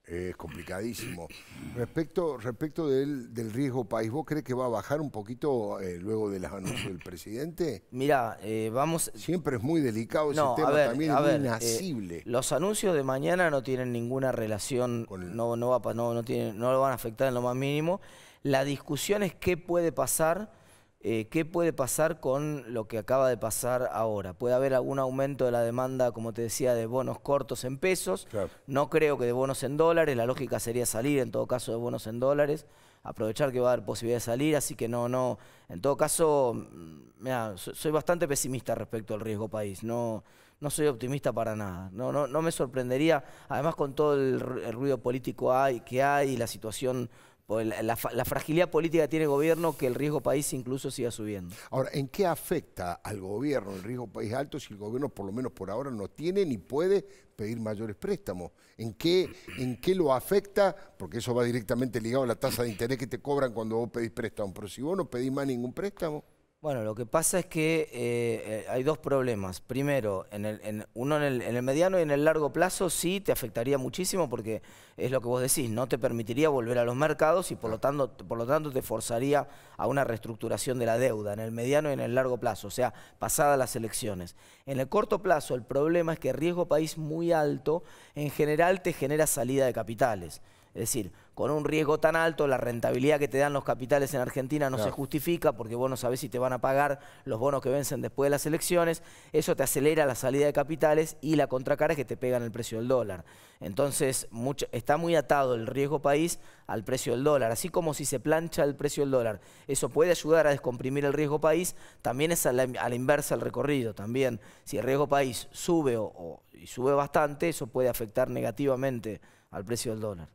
Es complicadísimo. Respecto, respecto del, riesgo país, ¿vos crees que va a bajar un poquito eh, luego de los anuncios del presidente? Mira, eh, vamos... Siempre es muy delicado ese tema, también es eh, inasible. los anuncios de mañana no tienen ninguna relación, no, no, va, no, no, tienen, no lo van a afectar en lo más mínimo. La discusión es qué puede pasar, eh, qué puede pasar con lo que acaba de pasar ahora. Puede haber algún aumento de la demanda, como te decía, de bonos cortos en pesos. No creo que de bonos en dólares. La lógica sería salir, en todo caso, de bonos en dólares aprovechar que va a haber posibilidad de salir, así que no, no. En todo caso, mm, soy bastante pesimista respecto al riesgo país. No, no soy optimista para nada. No, no, no me sorprendería, además con todo el, ruido político hay, que hay y la situación la, fragilidad política tiene el gobierno que el riesgo país incluso siga subiendo. Ahora, ¿en qué afecta al gobierno el riesgo país alto si el gobierno, por lo menos por ahora, no tiene ni puede pedir mayores préstamos? ¿En qué, en qué lo afecta? Porque eso va directamente ligado a la tasa de interés que te cobran cuando vos pedís préstamo. Pero si vos no pedís más ningún préstamo... Bueno, lo que pasa es que eh, eh, hay dos problemas. Primero, en el, uno en el, en el, mediano y en el largo plazo sí te afectaría muchísimo porque es lo que vos decís, no te permitiría volver a los mercados y por lo tanto, por lo tanto te forzaría a una reestructuración de la deuda en el mediano y en el largo plazo, o sea, pasadas las elecciones. En el corto plazo el problema es que riesgo país muy alto en general te genera salida de capitales. Es decir, con un riesgo tan alto, la rentabilidad que te dan los capitales en Argentina no se justifica porque vos no sabés si te van a pagar los bonos que vencen después de las elecciones, eso te acelera la salida de capitales y la contracara es que te pegan el precio del dólar. Entonces está muy atado el riesgo país al precio del dólar, así como si se plancha el precio del dólar, eso puede ayudar a descomprimir el riesgo país, también es a la, inversa el recorrido, también si el riesgo país sube o, y sube bastante, eso puede afectar negativamente al precio del dólar.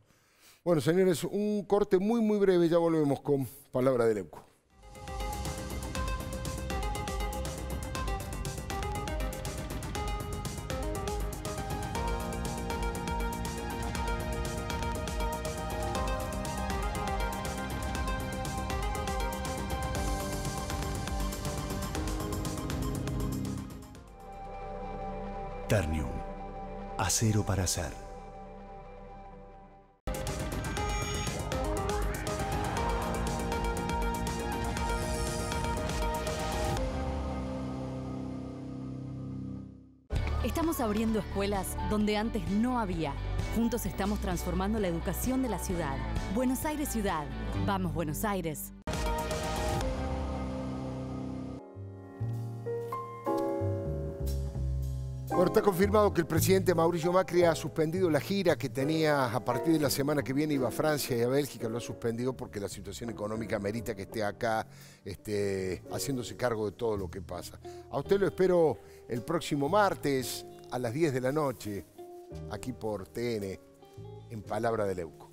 Bueno, señores, un corte muy, muy breve. Ya volvemos con Palabra del eco. Ternium. Acero para hacer. abriendo escuelas donde antes no había. Juntos estamos transformando la educación de la ciudad. Buenos Aires Ciudad. Vamos Buenos Aires. Bueno, está confirmado que el presidente Mauricio Macri ha suspendido la gira que tenía a partir de la semana que viene iba a Francia y a Bélgica, lo ha suspendido porque la situación económica merita que esté acá este, haciéndose cargo de todo lo que pasa. A usted lo espero el próximo martes a las 10 de la noche, aquí por TN, en Palabra de Leuco.